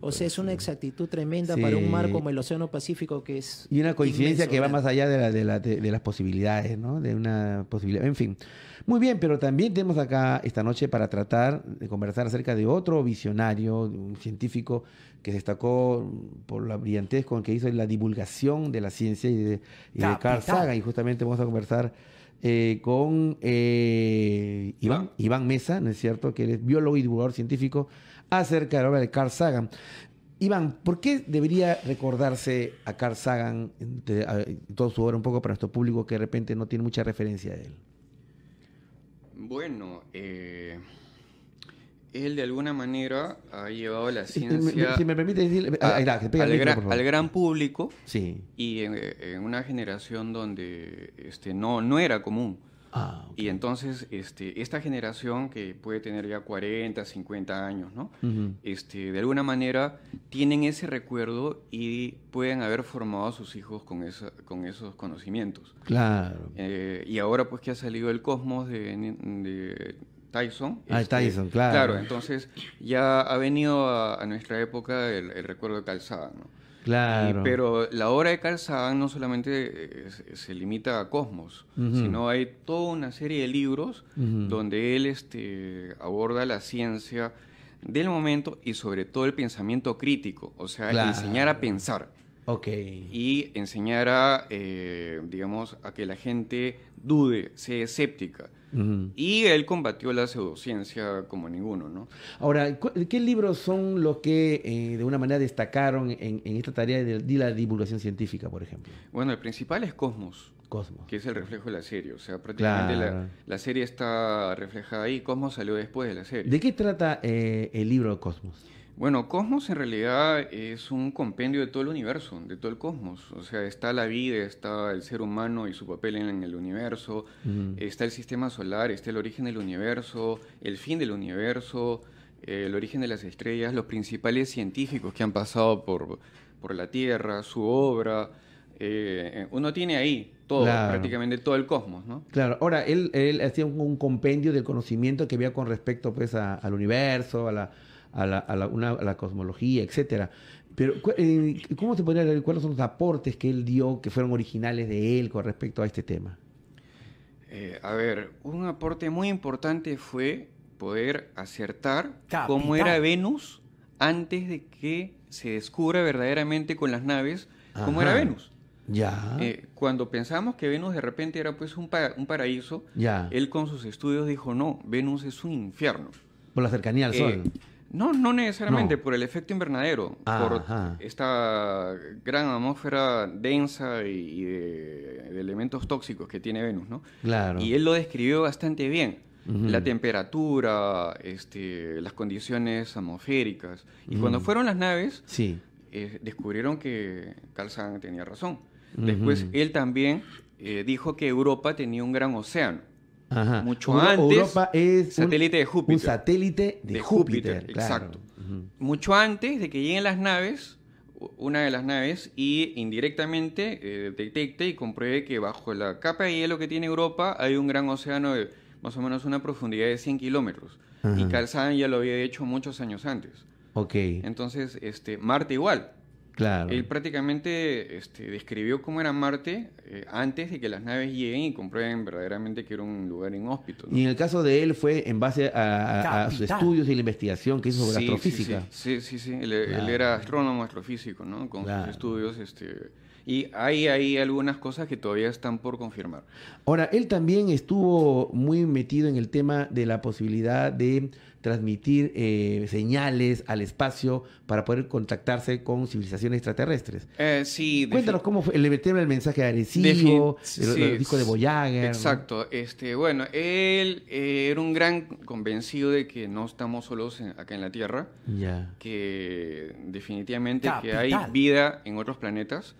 o sea, es una exactitud tremenda para un mar como el Océano Pacífico que es... Y una coincidencia que va más allá de, las posibilidades, ¿no? De una posibilidad en fin. Muy bien, pero también tenemos acá esta noche para tratar de conversar acerca de otro visionario, un científico que destacó por la brillantez con que hizo la divulgación de la ciencia y de, Carl Sagan. Y justamente vamos a conversar eh, con eh, Iván, Mesa, ¿no es cierto?, que es biólogo y divulgador científico acerca de la obra de Carl Sagan. Iván, ¿por qué debería recordarse a Carl Sagan, eh, toda su obra un poco para nuestro público que de repente no tiene mucha referencia a él? Bueno, eh, él de alguna manera ha llevado la ciencia. al, gran, público. Y en, una generación donde este, no, no era común. Ah, y entonces, este, esta generación que puede tener ya 40, 50 años, ¿no? este, de alguna manera tienen ese recuerdo y pueden haber formado a sus hijos con, esa, con esos conocimientos. Claro. Eh, y ahora, pues que ha salido el cosmos de, Tyson. Ah, este, Tyson, claro. Claro, entonces ya ha venido a, nuestra época el recuerdo de Calzada, ¿no? pero la obra de Carl Sagan no solamente eh, se limita a Cosmos, sino hay toda una serie de libros donde él este, aborda la ciencia del momento y sobre todo el pensamiento crítico, o sea, enseñar a pensar. Okay. Y enseñar a, eh, digamos, a que la gente dude, sea escéptica. Y él combatió la pseudociencia como ninguno, ¿no? Ahora, ¿qué libros son los que eh, de una manera destacaron en, esta tarea de, la divulgación científica, por ejemplo? Bueno, el principal es Cosmos. Cosmos. Que es el reflejo de la serie. O sea, prácticamente la, serie está reflejada ahí. Cosmos salió después de la serie. ¿De qué trata eh, el libro Cosmos? Bueno, Cosmos en realidad es un compendio de todo el universo, de todo el cosmos. O sea, está la vida, está el ser humano y su papel en el universo, está el sistema solar, está el origen del universo, el fin del universo, el origen de las estrellas, los principales científicos que han pasado por, por la Tierra, su obra. Eh, uno tiene ahí todo, prácticamente todo el cosmos, ¿no? Claro, ahora él, hacía un, compendio del conocimiento que había con respecto pues al universo, a la a la, cosmología, etcétera. Pero, eh, ¿cómo se cuáles son los aportes que él dio que fueron originales de él con respecto a este tema? Eh, a ver, un aporte muy importante fue poder acertar cómo era Venus antes de que se descubra verdaderamente con las naves cómo era Venus. Ya. Eh, cuando pensamos que Venus de repente era pues un, un paraíso, ya. él con sus estudios dijo, no, Venus es un infierno. Por la cercanía al Sol. No, no necesariamente, por el efecto invernadero, por esta gran atmósfera densa y, de, elementos tóxicos que tiene Venus, ¿no? Claro. Y él lo describió bastante bien. La temperatura, este, las condiciones atmosféricas. Y cuando fueron las naves, sí. Eh, descubrieron que Carl Sagan tenía razón. Después, él también eh, dijo que Europa tenía un gran océano mucho antes. satélite de Júpiter. satélite de, Júpiter, exacto. Mucho antes de que lleguen las naves, una de las naves y indirectamente eh, detecte y compruebe que bajo la capa de hielo que tiene Europa hay un gran océano de más o menos una profundidad de 100 kilómetros. Y Calzada ya lo había hecho muchos años antes. Entonces, este, Marte igual. Claro. Él prácticamente este, describió cómo era Marte eh, antes de que las naves lleguen y comprueben verdaderamente que era un lugar inhóspito. Y en el caso de él fue en base a, sus estudios y la investigación que hizo sobre astrofísica. Sí, sí, sí. Él, era astrónomo astrofísico, ¿no? Con sus estudios, este, y hay, hay algunas cosas que todavía están por confirmar. Ahora, él también estuvo muy metido en el tema de la posibilidad de transmitir eh, señales al espacio para poder contactarse con civilizaciones extraterrestres. Eh, sí, Cuéntanos cómo fue el mensaje agresivo, el, disco de Voyager. Exacto. Este, bueno, él eh, era un gran convencido de que no estamos solos acá en la Tierra, que definitivamente que hay vida en otros planetas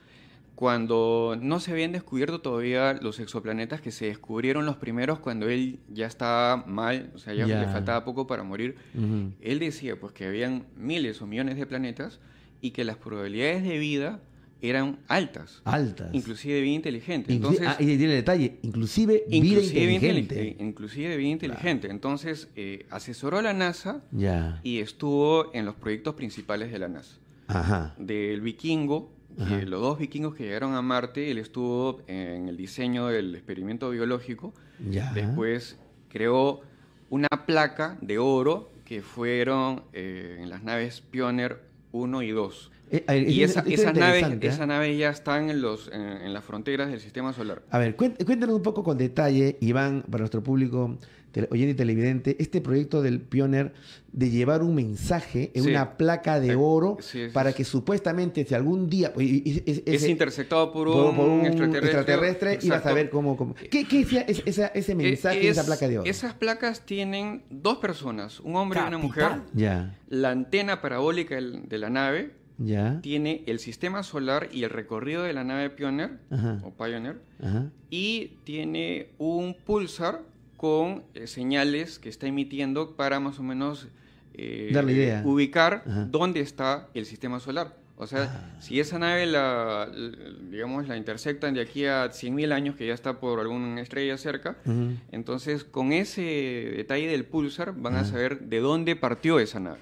cuando no se habían descubierto todavía los exoplanetas que se descubrieron los primeros cuando él ya estaba mal, o sea, ya le faltaba poco para morir, él decía pues que habían miles o millones de planetas y que las probabilidades de vida eran altas. Altas. Inclusive vida inteligente. Entonces, ah, y tiene detalle, inclusive, inclusive vida inteligente. de vida inteligente. Eh, Entonces, eh, asesoró a la NASA y estuvo en los proyectos principales de la NASA. Ajá. Del vikingo los dos vikingos que llegaron a Marte, él estuvo en el diseño del experimento biológico. Después creó una placa de oro que fueron eh, en las naves Pioneer 1 y 2. Eh, y esa, esas, naves, ¿eh? nave ya están en, los, en, las fronteras del sistema solar. A ver, cuéntanos un poco con detalle, Iván, para nuestro público, oyente televidente, este proyecto del Pioneer de llevar un mensaje en una placa de oro para que supuestamente si algún día... Pues, es, interceptado por un, extraterrestre, y vas a ver cómo... ¿Qué, qué es ese eh, mensaje en esa placa de oro? Esas placas tienen dos personas, un hombre y una mujer. La antena parabólica de la nave, Tiene el sistema solar y el recorrido de la nave Pioneer o Pioneer y tiene un pulsar con eh, señales que está emitiendo para más o menos eh, ubicar dónde está el sistema solar. O sea, ah. si esa nave la, digamos, la intersectan de aquí a 100.000 años, que ya está por alguna estrella cerca, entonces con ese detalle del pulsar van a saber de dónde partió esa nave.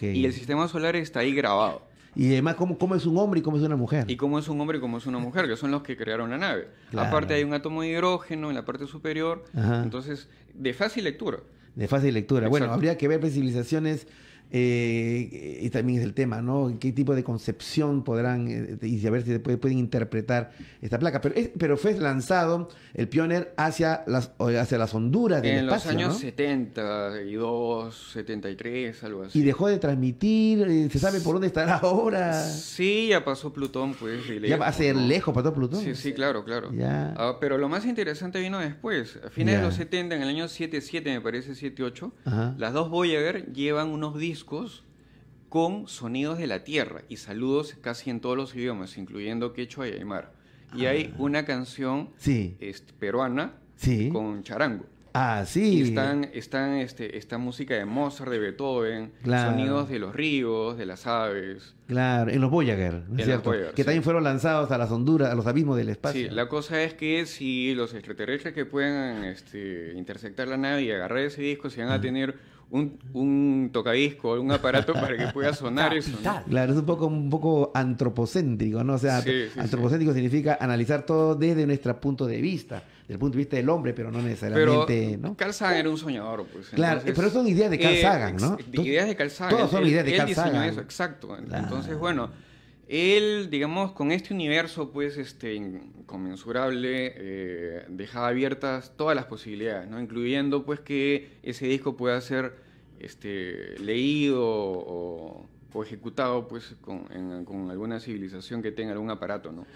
Y el sistema solar está ahí grabado. Y además, ¿cómo, es un hombre y cómo es una mujer? Y cómo es un hombre y cómo es una mujer, que son los que crearon la nave. Aparte hay un átomo de hidrógeno en la parte superior, entonces de fácil lectura. De fácil lectura. Bueno, habría que ver pues, civilizaciones eh, y también es el tema, ¿no? ¿Qué tipo de concepción podrán eh, y a ver si pueden, pueden interpretar esta placa? Pero, pero fue lanzado el Pioneer hacia las, hacia las Honduras En los años 72, 73, algo así. Y dejó de transmitir, eh, ¿se sabe por dónde estará ahora? Sí, ya pasó Plutón, pues. ya va a ser lejos, pasó Plutón. Sí, sí, claro, claro. Ya. Ah, pero lo más interesante vino después. A fines de los 70, en el año 77, me parece, 78, las dos Voyager llevan unos discos discos con sonidos de la tierra y saludos casi en todos los idiomas, incluyendo quechua y aymara. Y hay ah. una canción peruana con charango. Ah, sí. Y están, están este, esta música de Mozart, de Beethoven, sonidos de los ríos, de las aves. Claro, en los Voyager, que también fueron lanzados a las honduras, a los abismos del espacio. Sí, la cosa es que si los extraterrestres que puedan este, interceptar la nave y agarrar ese disco, se van a tener un, un tocadisco, un aparato (laughs) para que pueda sonar eso. Claro, es un poco, un poco antropocéntrico, ¿no? O sea, antropocéntrico significa analizar todo desde nuestro punto de vista, desde el punto de vista del hombre, pero no necesariamente. Pero ¿no? Carl Sagan era un soñador, pues. Claro, pero son ideas de Carl eh, Sagan, ¿no? Ideas de Carl Sagan. Todos son ideas de Carl Sagan. Eso, exacto. Entonces, bueno él, digamos, con este universo, pues, este, inconmensurable, eh, dejaba abiertas todas las posibilidades, ¿no? Incluyendo, pues, que ese disco pueda ser este, leído o, ejecutado, pues, con, alguna civilización que tenga algún aparato, ¿no?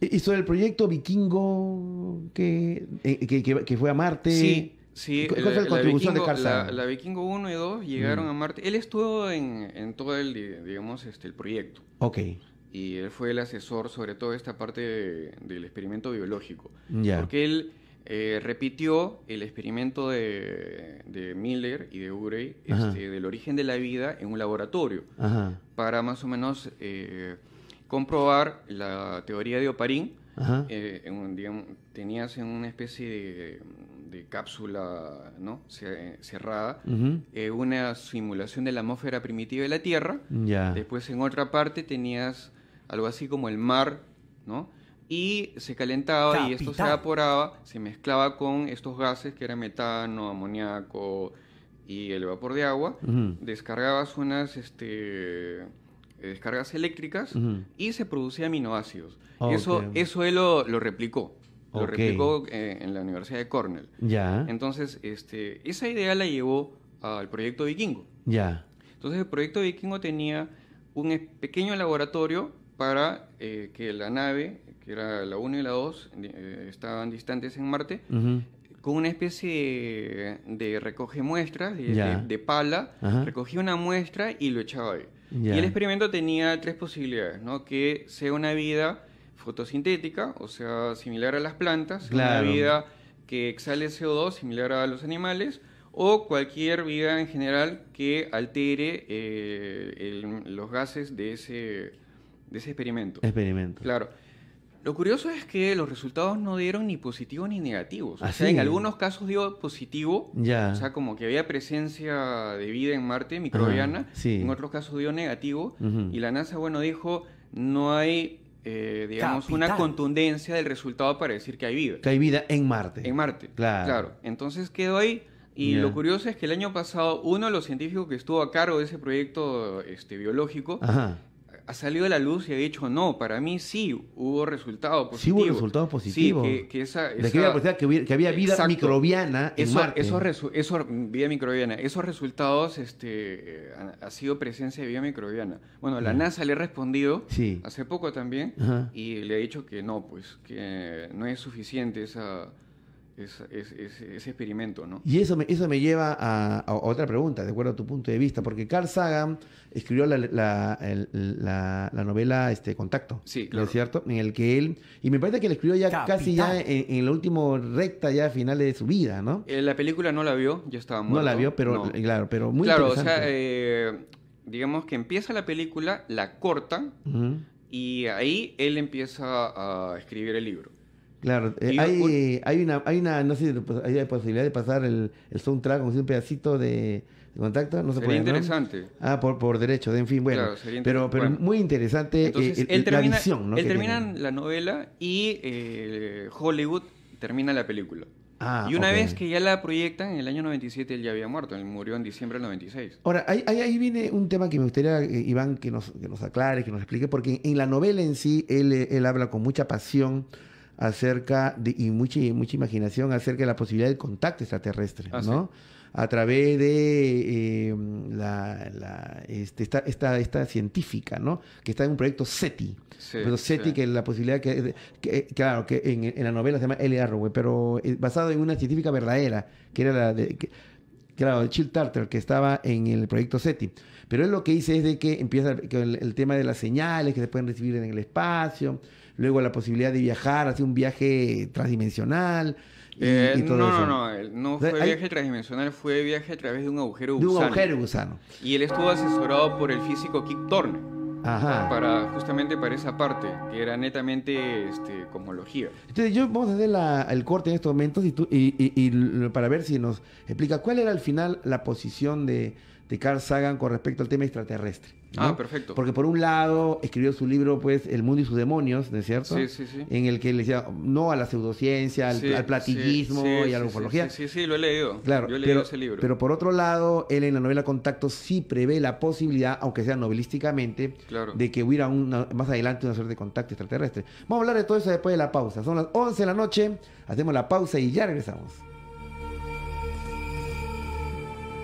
¿Y sobre el proyecto vikingo que, eh, que fue a Marte? Sí. Sí, ¿Cuál la, contribución Vikingo, de la, la, Vikingo 1 y 2 llegaron mm. a Marte. Él estuvo en, todo el, digamos, este, el proyecto. Ok. Y él fue el asesor sobre todo esta parte del experimento biológico. Porque él eh, repitió el experimento de, Miller y de Urey este, del origen de la vida en un laboratorio. Ajá. Para más o menos eh, comprobar la teoría de Oparín. Eh, en, tenías en una especie de cápsula ¿no? cerrada, eh, una simulación de la atmósfera primitiva de la Tierra, después en otra parte tenías algo así como el mar, ¿no? y se calentaba y esto se evaporaba, se mezclaba con estos gases que eran metano, amoníaco y el vapor de agua, descargabas unas... Este, eh, descargas eléctricas y se producía aminoácidos. Eso, eso él lo, lo replicó. Lo replicó eh, en la Universidad de Cornell. Ya. Entonces, este, esa idea la llevó al proyecto Vikingo. Ya. Entonces, el proyecto Vikingo tenía un pequeño laboratorio para eh, que la nave, que era la 1 y la 2, eh, estaban distantes en Marte, con una especie de, recoge muestras, de, pala, recogía una muestra y lo echaba ahí. Y el experimento tenía tres posibilidades, ¿no? Que sea una vida fotosintética, o sea, similar a las plantas, una vida que exhale CO2 similar a los animales, o cualquier vida en general que altere eh, los gases de ese, de ese experimento. Experimento. Claro. Lo curioso es que los resultados no dieron ni positivos ni negativos. O sea, en algunos casos dio positivo, o sea, como que había presencia de vida en Marte microbiana, ah, en otros casos dio negativo, y la NASA, bueno, dijo, no hay eh, digamos, una contundencia del resultado para decir que hay vida. Que hay vida en Marte. En Marte. Claro. Entonces quedó ahí. Y lo curioso es que el año pasado uno de los científicos que estuvo a cargo de ese proyecto este, biológico Ajá ha salido a la luz y ha dicho, no, para mí sí hubo resultado positivo. Sí hubo resultados positivos. Sí, que, esa, que, pues, que, había vida microbiana eso, Marte. Eso, vida microbiana. Esos resultados este, ha, sido presencia de vida microbiana. Bueno, la NASA le ha respondido sí. hace poco también y le ha dicho que no, pues, que no es suficiente esa ese experimento, ¿no? Y eso me, eso me lleva a, otra pregunta, de acuerdo a tu punto de vista, porque Carl Sagan escribió la, novela este, Contacto, ¿no es cierto? En el que él, y me parece que la escribió ya casi ya en, la última recta, ya final de su vida, ¿no? Eh, la película no la vio, ya estaba No la vio, pero claro, pero muy Claro, o sea, eh, digamos que empieza la película, la corta, y ahí él empieza a escribir el libro. Claro, eh, hay, hay, una, hay una, no sé, hay posibilidad de pasar el, el soundtrack, como si un pedacito de, contacto, no sería interesante. Ah, por, por derecho, en fin, bueno. pero pero muy interesante eh, el, él termina, la novela y eh, Hollywood termina la película. Ah, y una vez que ya la proyectan, en el año 97 él ya había muerto, él murió en diciembre del 96. Ahora, ahí, ahí viene un tema que me gustaría, Iván, que nos, aclare, que nos explique, porque en la novela en sí él, él habla con mucha pasión acerca y mucha, mucha imaginación acerca de la posibilidad del contacto extraterrestre, ah, ¿no? A través de em, la, este, esta, esta, científica, ¿no? Que está en un proyecto SETI. pero SETI, que la posibilidad que, claro, que en, la novela se llama L. E, pero eh, basado en una científica verdadera, que era la de... claro claro, Chill Tarter que estaba en el proyecto SETI. Pero él lo que dice es de que empieza el, el tema de las señales que se pueden recibir en el espacio, luego la posibilidad de viajar, hacer un viaje transdimensional. Y, eh, no, no, no, no, fue viaje transdimensional, fue viaje a través de un agujero gusano. un agujero gusano. Y él estuvo asesorado por el físico Kip Thorne. Ajá. Para, justamente para esa parte, que era netamente este, cosmología. Entonces, yo vamos a hacer el corte en estos momentos y, y, para ver si nos explica cuál era al final la posición de, de Carl Sagan con respecto al tema extraterrestre. Ah, perfecto. Porque por un lado escribió su libro, pues, El mundo y sus demonios, ¿no es cierto? Sí, sí, sí. En el que le decía no a la pseudociencia, al, platillismo y a la ufología. Sí, sí, lo he leído. Claro. Yo he leído ese libro. Pero por otro lado, él en la novela Contacto sí prevé la posibilidad, aunque sea novelísticamente, de que hubiera más adelante una suerte de contacto extraterrestre. Vamos a hablar de todo eso después de la pausa. Son las 11 de la noche, hacemos la pausa y ya regresamos.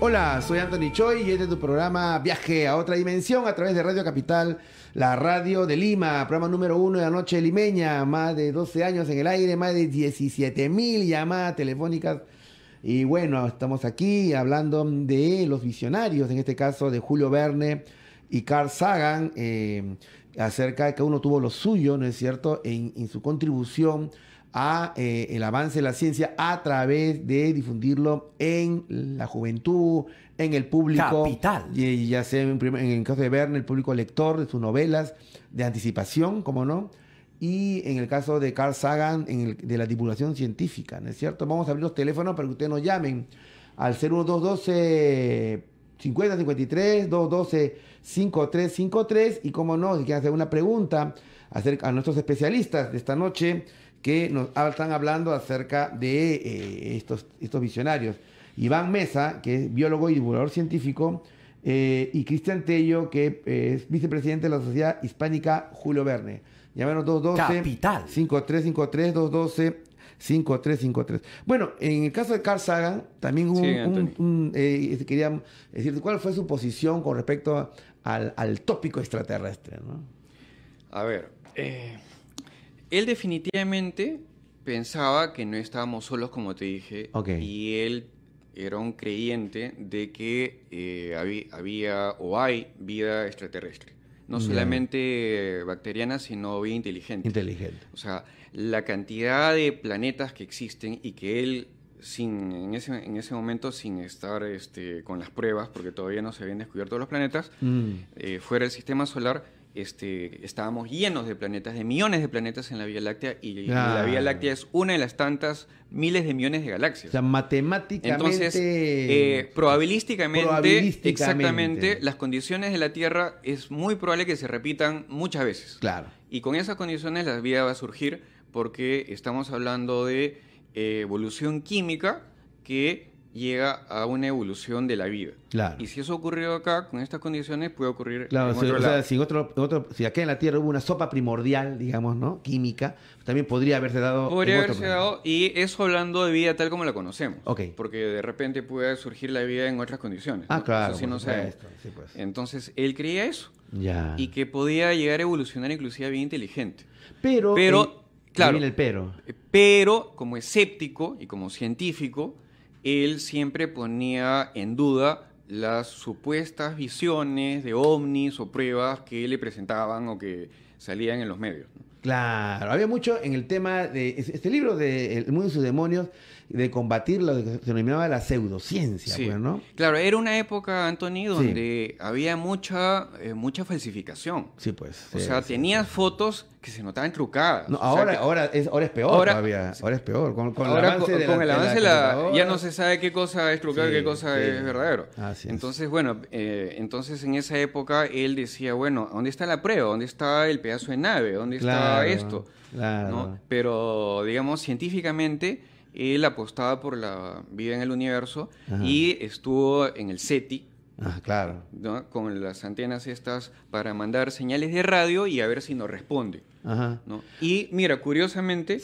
Hola, soy Anthony Choi y este es tu programa Viaje a otra dimensión a través de Radio Capital, la radio de Lima, programa número uno de la noche limeña, más de 12 años en el aire, más de 17 mil llamadas telefónicas. Y bueno, estamos aquí hablando de los visionarios, en este caso de Julio Verne y Carl Sagan, eh, acerca de que uno tuvo lo suyo, ¿no es cierto?, en, en su contribución a eh, el avance de la ciencia a través de difundirlo en la juventud, en el público. Capital. Y, ya sea en, el caso de Verne, el público lector de sus novelas, de anticipación, como no. Y en el caso de Carl Sagan, el, de la divulgación científica, ¿no es cierto? Vamos a abrir los teléfonos para que ustedes nos llamen al 01212 5053 212 5353 y eh, como no, si quieren hacer una pregunta acerca a nuestros especialistas de esta noche, que nos están hablando acerca de eh, estos, estos visionarios. Iván Mesa, que es biólogo y divulgador científico, eh, y Cristian Tello, que eh, es vicepresidente de la Sociedad Hispánica Julio Verne. Llámenos 212 Capital. 5353 212 5353. Bueno, en el caso de Carl Sagan, también hubo un, quería decir cuál fue su posición con respecto al, tópico extraterrestre. A ver, él definitivamente pensaba que no estábamos solos, como te dije. Y él era un creyente de que eh, había, o hay vida extraterrestre. No solamente bacteriana, sino vida inteligente. Inteligente. O sea, la cantidad de planetas que existen y que él, sin, en, ese, en ese momento, sin estar este, con las pruebas, porque todavía no se habían descubierto los planetas, mm. eh, fuera del sistema solar, este, estábamos llenos de planetas, de millones de planetas en la Vía Láctea, y la Vía Láctea es una de las tantas miles de millones de galaxias. O sea, matemáticamente. Entonces, eh, probabilísticamente, exactamente, las condiciones de la Tierra es muy probable que se repitan muchas veces. Claro. Y con esas condiciones la vida va a surgir porque estamos hablando de eh, evolución química que llega a una evolución de la vida. Claro. Y si eso ocurrió acá, con estas condiciones, puede ocurrir claro, en otro o sea, si, acá en la Tierra hubo una sopa primordial, digamos, ¿no? Química, también podría haberse dado... Podría haberse dado, y eso hablando de vida tal como la conocemos. Ok. Porque de repente puede surgir la vida en otras condiciones. Ah, claro. no sé pues. Entonces, él creía eso. Ya. Y que podía llegar a evolucionar inclusive a vida inteligente. Pero... Pero... claro. El pero. Pero, como escéptico y como científico él siempre ponía en duda las supuestas visiones de ovnis o pruebas que le presentaban o que salían en los medios. Claro, había mucho en el tema de este libro de El mundo y sus demonios, de combatir lo que se denominaba la pseudociencia, pues, Claro, era una época, Anthony, donde había mucha, eh, mucha falsificación. Sí, pues. O sea, tenías fotos que se notaban trucadas. ahora, ahora, es, ahora peor ahora, Ahora es peor. Con, el avance, ya no se sabe qué cosa es trucada y qué cosa es verdadero. Así entonces, bueno, eh, entonces en esa época él decía, bueno, ¿dónde está la prueba? ¿Dónde está el pedazo de nave? ¿Dónde está esto? Claro. Pero, digamos, científicamente él apostaba por la vida en el universo y estuvo en el SETI. Ah, claro. Con las antenas estas para mandar señales de radio y a ver si nos responde. Ajá. ¿no? Y mira, curiosamente,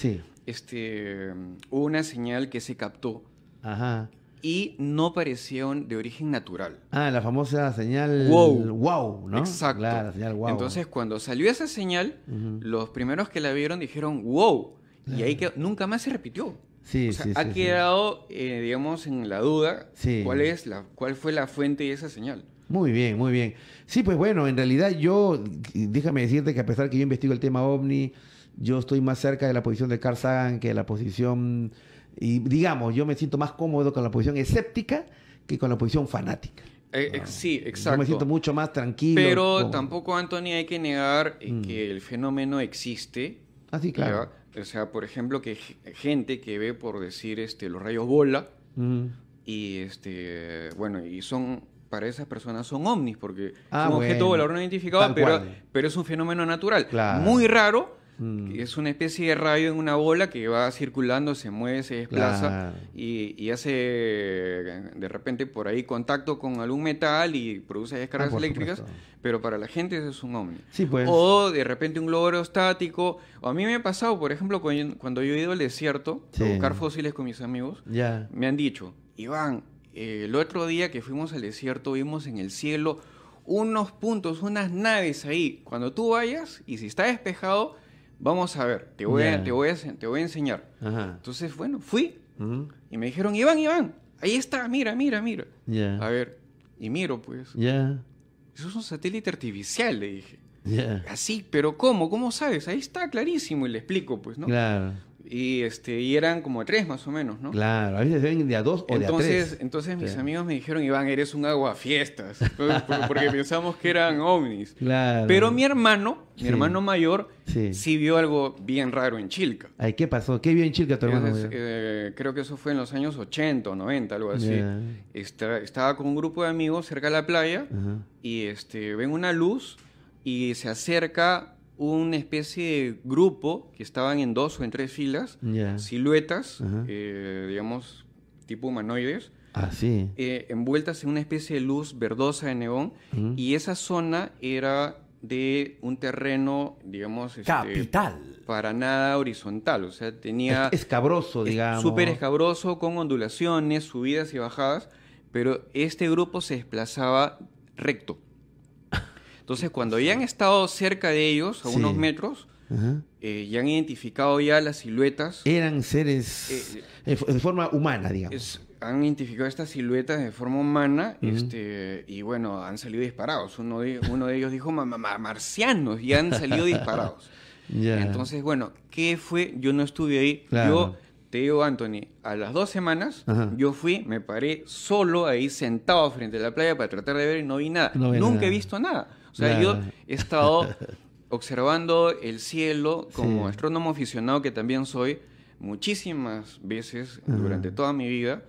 este, hubo una señal que se captó. Ajá. Y no parecía de origen natural. Ah, la famosa señal wow, wow Exacto. la señal wow. Entonces, cuando salió esa señal, los primeros que la vieron dijeron wow. Y ahí que nunca más se repitió ha quedado, eh, digamos, en la duda cuál, es la, cuál fue la fuente de esa señal. Muy bien, muy bien. Sí, pues bueno, en realidad yo, déjame decirte que a pesar que yo investigo el tema OVNI, yo estoy más cerca de la posición de Carl Sagan que de la posición, y digamos, yo me siento más cómodo con la posición escéptica que con la posición fanática. Eh, ah, sí, exacto. Yo me siento mucho más tranquilo. Pero tampoco, Antonio, hay que negar eh, mm. que el fenómeno existe. Así, ah, sí, claro. O sea, por ejemplo, que gente que ve, por decir, este, los rayos bola, y este, bueno, y son, para esas personas son ovnis, porque es ah, un objeto volador no identificado, pero, pero es un fenómeno natural. Muy raro, Mm. es una especie de rayo en una bola que va circulando, se mueve, se desplaza y, hace de repente por ahí contacto con algún metal y produce descargas ah, eléctricas, pero para la gente eso es un hombre. Sí, pues. O de repente un globo aerostático. a mí me ha pasado, por ejemplo, cuando yo he ido al desierto a buscar fósiles con mis amigos, me han dicho, Iván, el otro día que fuimos al desierto vimos en el cielo unos puntos, unas naves ahí. Cuando tú vayas y si está despejado, vamos a ver, te voy, a, te voy, a, te voy a enseñar. Entonces, bueno, fui y me dijeron, Iván, Iván, ahí está, mira, mira, mira. A ver, y miro pues. Ya. Eso es un satélite artificial, le dije. Así, pero ¿cómo? ¿Cómo sabes? Ahí está clarísimo y le explico, pues, ¿no? Claro. Y, este, y eran como tres más o menos, ¿no? Claro, a veces ven de a dos o de a tres. Entonces mis amigos me dijeron, Iván, eres un aguafiestas, porque pensamos que eran ovnis. Claro. Pero mi hermano, mi hermano mayor, sí. vio algo bien raro en Chilca. Ay, ¿qué pasó? ¿Qué vio en Chilca tu hermano? Entonces, eh, creo que eso fue en los años 80 o 90, algo así. estaba con un grupo de amigos cerca de la playa y este, ven una luz y se acerca una especie de grupo que estaban en dos o en tres filas, siluetas, eh, digamos, tipo humanoides, ah, eh, envueltas en una especie de luz verdosa de neón, y esa zona era de un terreno, digamos... Este, Capital. Para nada horizontal, o sea, tenía... escabroso, digamos. Súper escabroso, con ondulaciones, subidas y bajadas, pero este grupo se desplazaba recto. Entonces, cuando ya han estado cerca de ellos, a unos metros, eh, y han identificado ya las siluetas. Eran seres eh, eh, de forma humana, digamos. han identificado estas siluetas de forma humana este, y bueno, han salido disparados. Uno de, uno de ellos dijo mamá, marcianos y han salido (laughs) disparados. Entonces, bueno, ¿qué fue? Yo no estuve ahí. Yo te digo, Anthony, a las dos semanas yo fui, me paré solo ahí sentado frente a la playa para tratar de ver y no vi nada. Nunca he visto nada. O sea, yo he estado (laughs) observando el cielo como astrónomo aficionado que también soy muchísimas veces durante toda mi vida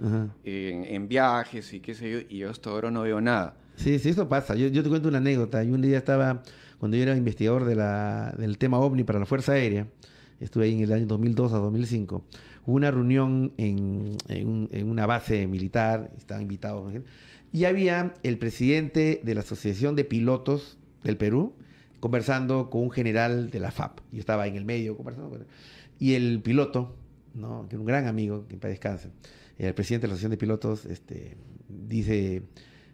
en, viajes y qué sé yo, y yo hasta ahora no veo nada. Sí, sí, eso pasa. Yo, te cuento una anécdota. Yo un día estaba, cuando yo era investigador de la, del tema OVNI para la Fuerza Aérea, estuve ahí en el año 2002 a 2005, hubo una reunión en, en una base militar, estaban invitados, y había el presidente de la Asociación de Pilotos del Perú conversando con un general de la FAP. Yo estaba en el medio conversando con él. Y el piloto, ¿no? que era un gran amigo, que para descanse, el presidente de la Asociación de Pilotos, este, dice,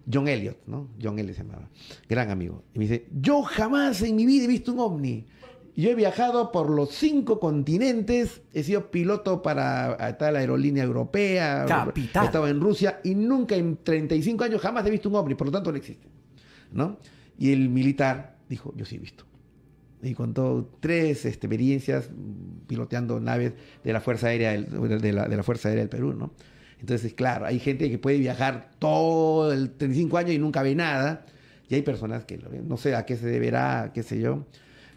John Elliot, ¿no? John Elliot se llamaba, gran amigo. Y me dice, yo jamás en mi vida he visto un ovni. Yo he viajado por los cinco continentes, he sido piloto para eh, tal aerolínea europea, Capital. estaba en Rusia y nunca en 35 años jamás he visto un hombre, por lo tanto no existe. ¿no? Y el militar dijo, yo sí he visto. Y contó tres este, experiencias mm, piloteando naves de la Fuerza Aérea del, de, la, de la Fuerza Aérea del Perú. ¿no? Entonces, claro, hay gente que puede viajar todo el 35 años y nunca ve nada. Y hay personas que No sé a qué se deberá, qué sé yo.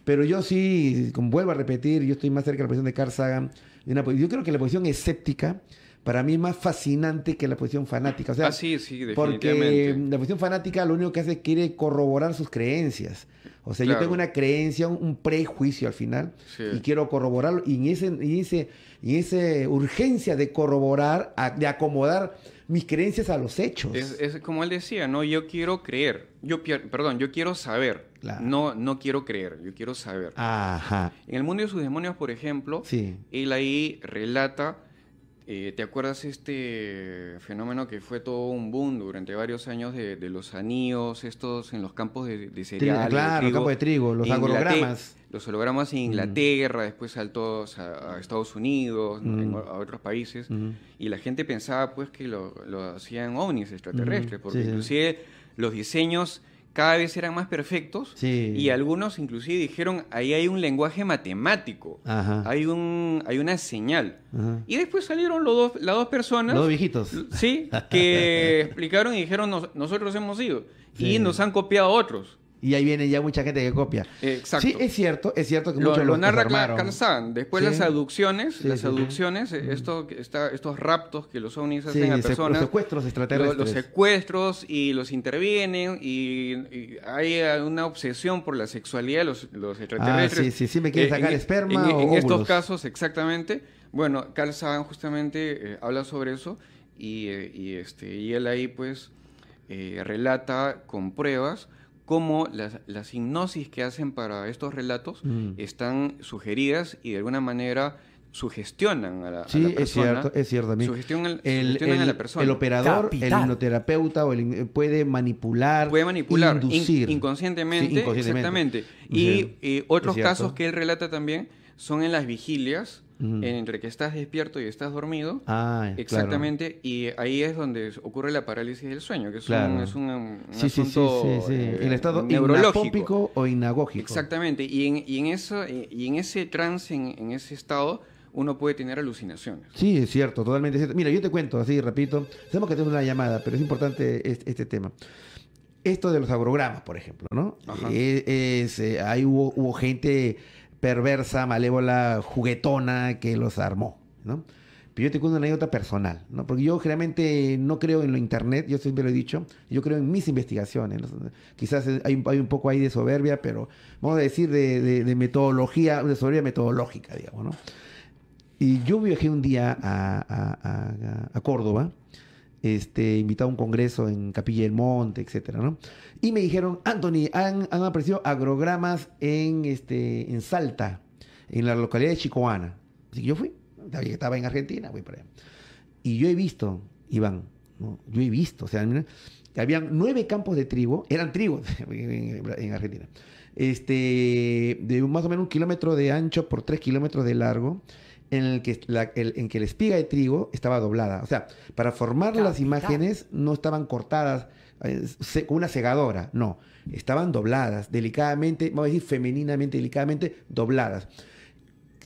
Pero yo sí, vuelvo a repetir, yo estoy más cerca de la posición de Carl Sagan. yo creo que la posición escéptica para mí es más fascinante que la posición fanática. sea, ah, sí, sí, definitivamente. Porque la posición fanática lo único que hace es quiere corroborar sus creencias. O sea, yo tengo una creencia, un, prejuicio al final, y quiero corroborarlo. Y en ese, ese, esa urgencia de corroborar, de acomodar mis creencias a los hechos. Es, como él decía, no, yo quiero creer. Yo, perdón, yo quiero saber. No, no quiero creer, yo quiero saber. En el mundo de sus demonios, por ejemplo, él ahí relata, eh, ¿te acuerdas este fenómeno que fue todo un boom durante varios años de, los anillos, estos en los campos de, de cereal? Claro, campos de trigo, los hologramas. Los hologramas en Inglaterra, después saltó a, Estados Unidos, a otros países, y la gente pensaba pues que lo, hacían ovnis extraterrestres, porque inclusive los diseños cada vez eran más perfectos y algunos inclusive dijeron, ahí hay un lenguaje matemático, Hay, un, hay una señal. Y después salieron los dos, las dos personas. Los viejitos. Sí, que (laughs) explicaron y dijeron, nosotros hemos ido. Y nos han copiado otros. Y ahí viene ya mucha gente que copia. Eh, exacto. Sí, es cierto, es cierto lo, lo narra Carl Después las aducciones, las aducciones, eh, esto estos, está, estos raptos que los ovnis hacen a personas. Los secuestros extraterrestres. Los, secuestros y los intervienen y, hay una obsesión por la sexualidad de los, los extraterrestres. Ah, sí, sí, sí, me quieren eh, sacar e- esperma en, e- estos casos, exactamente. Bueno, Carl Sagan justamente habla sobre eso y, este, y él ahí pues relata con pruebas cómo las, hipnosis que hacen para estos relatos mm. están sugeridas y de alguna manera sugestionan a la, persona. Sí, es cierto, es cierto también. Sugestionan, el, la persona. El operador, el hipnoterapeuta puede manipular. Puede manipular, inconscientemente, Exactamente. y eh, otros casos que él relata también son en las vigilias entre que estás despierto y estás dormido. Ah, exactamente. Y ahí es donde ocurre la parálisis del sueño, que es un, estado neurológico o inagógico. Exactamente. Y en, eso, eh, y en ese trance, en, ese estado, uno puede tener alucinaciones. Sí, es cierto, totalmente cierto. Mira, yo te cuento, así repito, sabemos que tenemos una llamada, pero es importante este, tema. Esto de los agrogramas, por ejemplo, ¿no? E, eh, ahí hubo gente perversa, malévola, juguetona que los armó, Pero yo te cuento una anécdota personal, ¿no? Porque yo generalmente no creo en lo internet, yo siempre lo he dicho, yo creo en mis investigaciones. Quizás hay, un poco ahí de soberbia, pero vamos a decir de, metodología, de soberbia metodológica, digamos, ¿no? Y yo viajé un día a Córdoba, este, invitado a un congreso en Capilla del Monte, etcétera, ¿no? Y me dijeron, Anthony, han, aparecido agrogramas en, este, en Salta, en la localidad de Chicoana. Así que yo fui, estaba en Argentina, fui para allá. Y yo he visto, Iván, yo he visto, o sea, habían nueve campos de trigo, eran trigo (laughs) en, Argentina, este, de más o menos un kilómetro de ancho por tres kilómetros de largo, en el que, la, en que la espiga de trigo estaba doblada. O sea, para formar las imágenes no estaban cortadas eh, con una segadora, no. Estaban dobladas, delicadamente, vamos a decir femeninamente, delicadamente dobladas.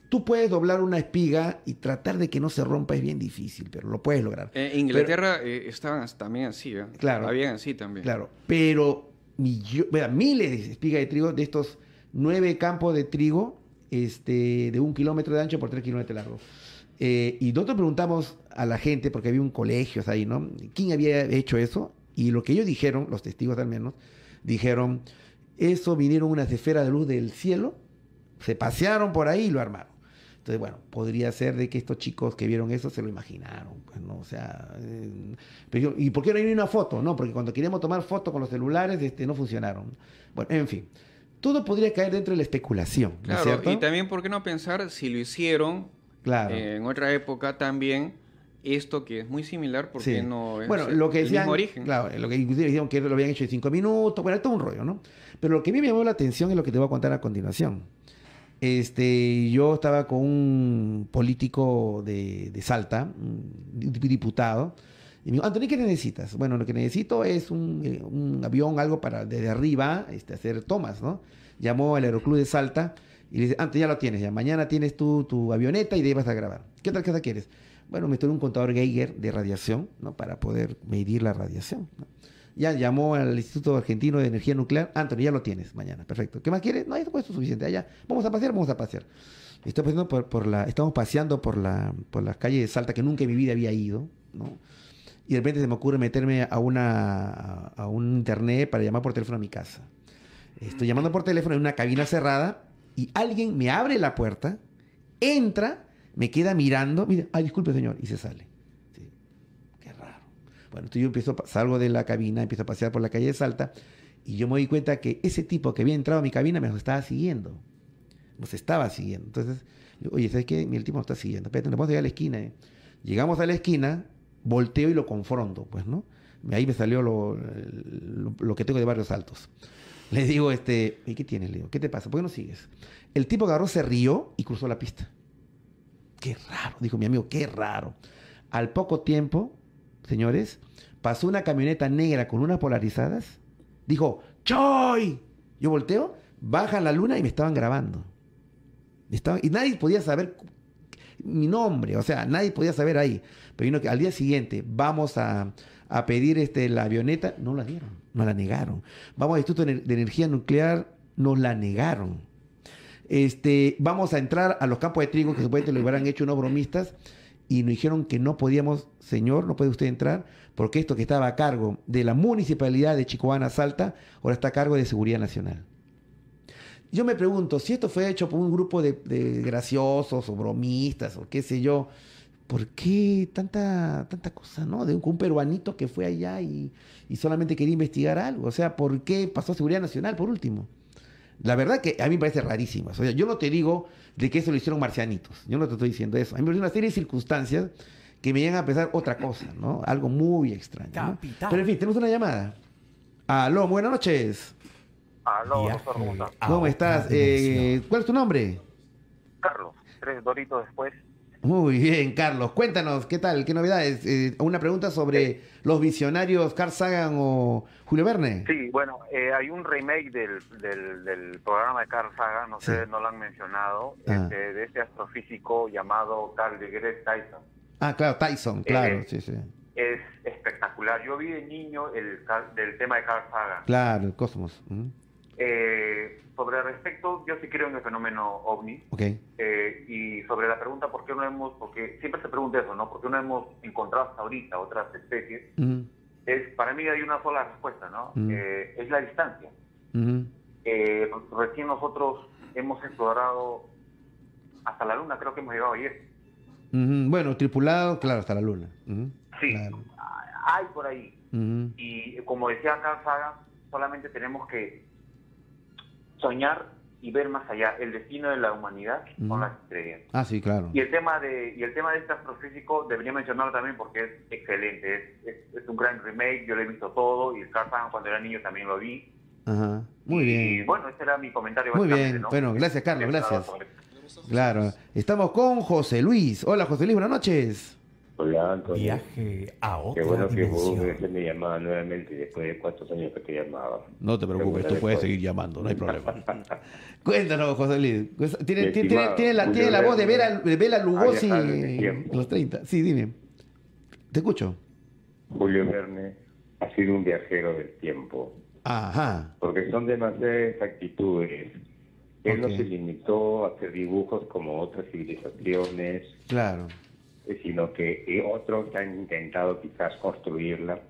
Tú puedes doblar una espiga y tratar de que no se rompa es bien difícil, pero lo puedes lograr. Eh, en Inglaterra eh, estaban también así, ¿verdad? Claro. Habían así también. Claro, pero miles de espigas de trigo de estos nueve campos de trigo este, de un kilómetro de ancho por tres kilómetros de largo. Eh, y nosotros preguntamos a la gente, porque había un colegio ahí, ¿no? ¿Quién había hecho eso? Y lo que ellos dijeron, los testigos al menos, dijeron, eso vinieron unas esferas de luz del cielo, se pasearon por ahí y lo armaron. Entonces, bueno, podría ser de que estos chicos que vieron eso se lo imaginaron, pues, O sea, eh, pero, ¿y por qué no hay una foto? No, porque cuando queríamos tomar foto con los celulares, este, no funcionaron. Bueno, en fin todo podría caer dentro de la especulación. claro, y también, ¿por qué no pensar si lo hicieron eh, en otra época también? Esto que es muy similar porque no es bueno, lo que decían, origen. Claro, lo que inclusive dijeron que lo habían hecho en cinco minutos, bueno, todo un rollo, ¿no? Pero lo que a mí me llamó la atención es lo que te voy a contar a continuación. Este, yo estaba con un político de, de Salta, un diputado, y me dijo, Anthony, ¿qué necesitas? Bueno, lo que necesito es eh, un, avión, algo para desde arriba este, hacer tomas, ¿no? Llamó al Aeroclub de Salta y le dice, Antonio ya lo tienes, ya mañana tienes tu, tu avioneta y de ahí vas a grabar. ¿Qué otra cosa quieres? Bueno, me estoy un contador Geiger de radiación, ¿no? Para poder medir la radiación, Ya llamó al Instituto Argentino de Energía Nuclear. Anthony, ya lo tienes mañana. Perfecto. ¿Qué más quieres? No, eso es suficiente. Allá. Vamos a pasear, vamos a pasear. paseando por, la, estamos paseando por la, por las calles de Salta que nunca en mi vida había ido, ¿no? y de repente se me ocurre meterme a, una, a un internet para llamar por teléfono a mi casa. Estoy llamando por teléfono en una cabina cerrada y alguien me abre la puerta, entra, me queda mirando, mira, ay, disculpe señor, y se sale. Qué raro. Bueno, entonces yo empiezo, salgo de la cabina, empiezo a pasear por la calle de Salta y yo me doy cuenta que ese tipo que había entrado a mi cabina me estaba siguiendo. Nos estaba siguiendo. Entonces, oye, ¿sabes qué? Mi último está siguiendo. Espérate, nos vamos a llegar a la esquina. ¿eh? Llegamos a la esquina, volteo y lo confronto, pues, ¿no? Ahí me salió lo, que tengo de varios altos. Le digo, este, ¿y qué tienes, Leo? ¿Qué te pasa? ¿Por qué no sigues? El tipo agarró, se rió y cruzó la pista. Qué raro, dijo mi amigo, qué raro. Al poco tiempo, señores, pasó una camioneta negra con unas polarizadas. Dijo, ¡Choy! Yo volteo, baja la luna y me estaban grabando. Estaba y nadie podía saber mi nombre, o sea, nadie podía saber ahí. Pero vino que al día siguiente vamos a, a pedir este, la avioneta, no la dieron, nos la negaron. Vamos al Instituto de Energía Nuclear, nos la negaron. Este, vamos a entrar a los campos de trigo que supuestamente lo hubieran hecho unos bromistas y nos dijeron que no podíamos, señor, no puede usted entrar, porque esto que estaba a cargo de la municipalidad de Chicoana Salta, ahora está a cargo de Seguridad Nacional. Yo me pregunto, si esto fue hecho por un grupo de, graciosos o bromistas o qué sé yo, ¿por qué tanta, tanta cosa, no? De un, peruanito que fue allá y, solamente quería investigar algo. O sea, ¿por qué pasó a Seguridad Nacional por último? La verdad que a mí me parece rarísima. O sea, yo no te digo de que eso lo hicieron marcianitos. Yo no te estoy diciendo eso. A mí me parece una serie de circunstancias que me llegan a pensar otra cosa, ¿no? Algo muy extraño. Pero en fin, tenemos una llamada. Aló, buenas noches. Aló, ah, ¿cómo estás? Eh, ¿Cuál es tu nombre? Carlos, tres doritos después. Muy bien, Carlos. Cuéntanos, ¿qué tal? ¿Qué novedades? Eh, una pregunta sobre los visionarios Carl Sagan o Julio Verne. Sí, bueno, eh, hay un remake del, programa de Carl Sagan, no sé, no lo han mencionado, ah. este, de este astrofísico llamado Carl de Tyson. Ah, claro, Tyson, claro, sí, sí. Es espectacular. Yo vi de niño el del tema de Carl Sagan. Claro, el cosmos. Eh, sobre el respecto, yo sí creo en el fenómeno ovni. Eh, y sobre la pregunta, ¿por qué no hemos, porque siempre se pregunta eso, ¿no? ¿Por qué no hemos encontrado hasta ahorita otras especies? es, para mí hay una sola respuesta, ¿no? Eh, es la distancia. recién nosotros hemos explorado hasta la luna, creo que hemos llegado ayer. Bueno, tripulado, claro, hasta la luna. Sí, hay por ahí. Y como decía Carl solamente tenemos que soñar y ver más allá el destino de la humanidad con las estrellas. Ah, sí, claro. Y el tema de y el tema de este astrofísico debería mencionarlo también porque es excelente, es, es, un gran remake, yo lo he visto todo y el Carpan cuando era niño también lo vi. Ajá. Muy bien. Y bueno, ese era mi comentario. Muy bien. Bueno, gracias Carlos, gracias. Claro. Estamos con José Luis. Hola José Luis, buenas noches. Viaje a otra bueno que me llamaba nuevamente después de cuántos años que te llamaba. No te preocupes, tú puedes seguir llamando, no hay problema. (laughs) Cuéntanos, José Luis. Pues, tiene, tiene, tiene, la, tiene la voz de Bela Lugosi los 30. Sí, dime. Te escucho. Julio Verne ha sido un viajero del tiempo. Ajá. Porque son demasiadas actitudes. Él no se limitó a hacer dibujos como otras civilizaciones. Claro eh, sino que eh, otros han intentado quizás construirla,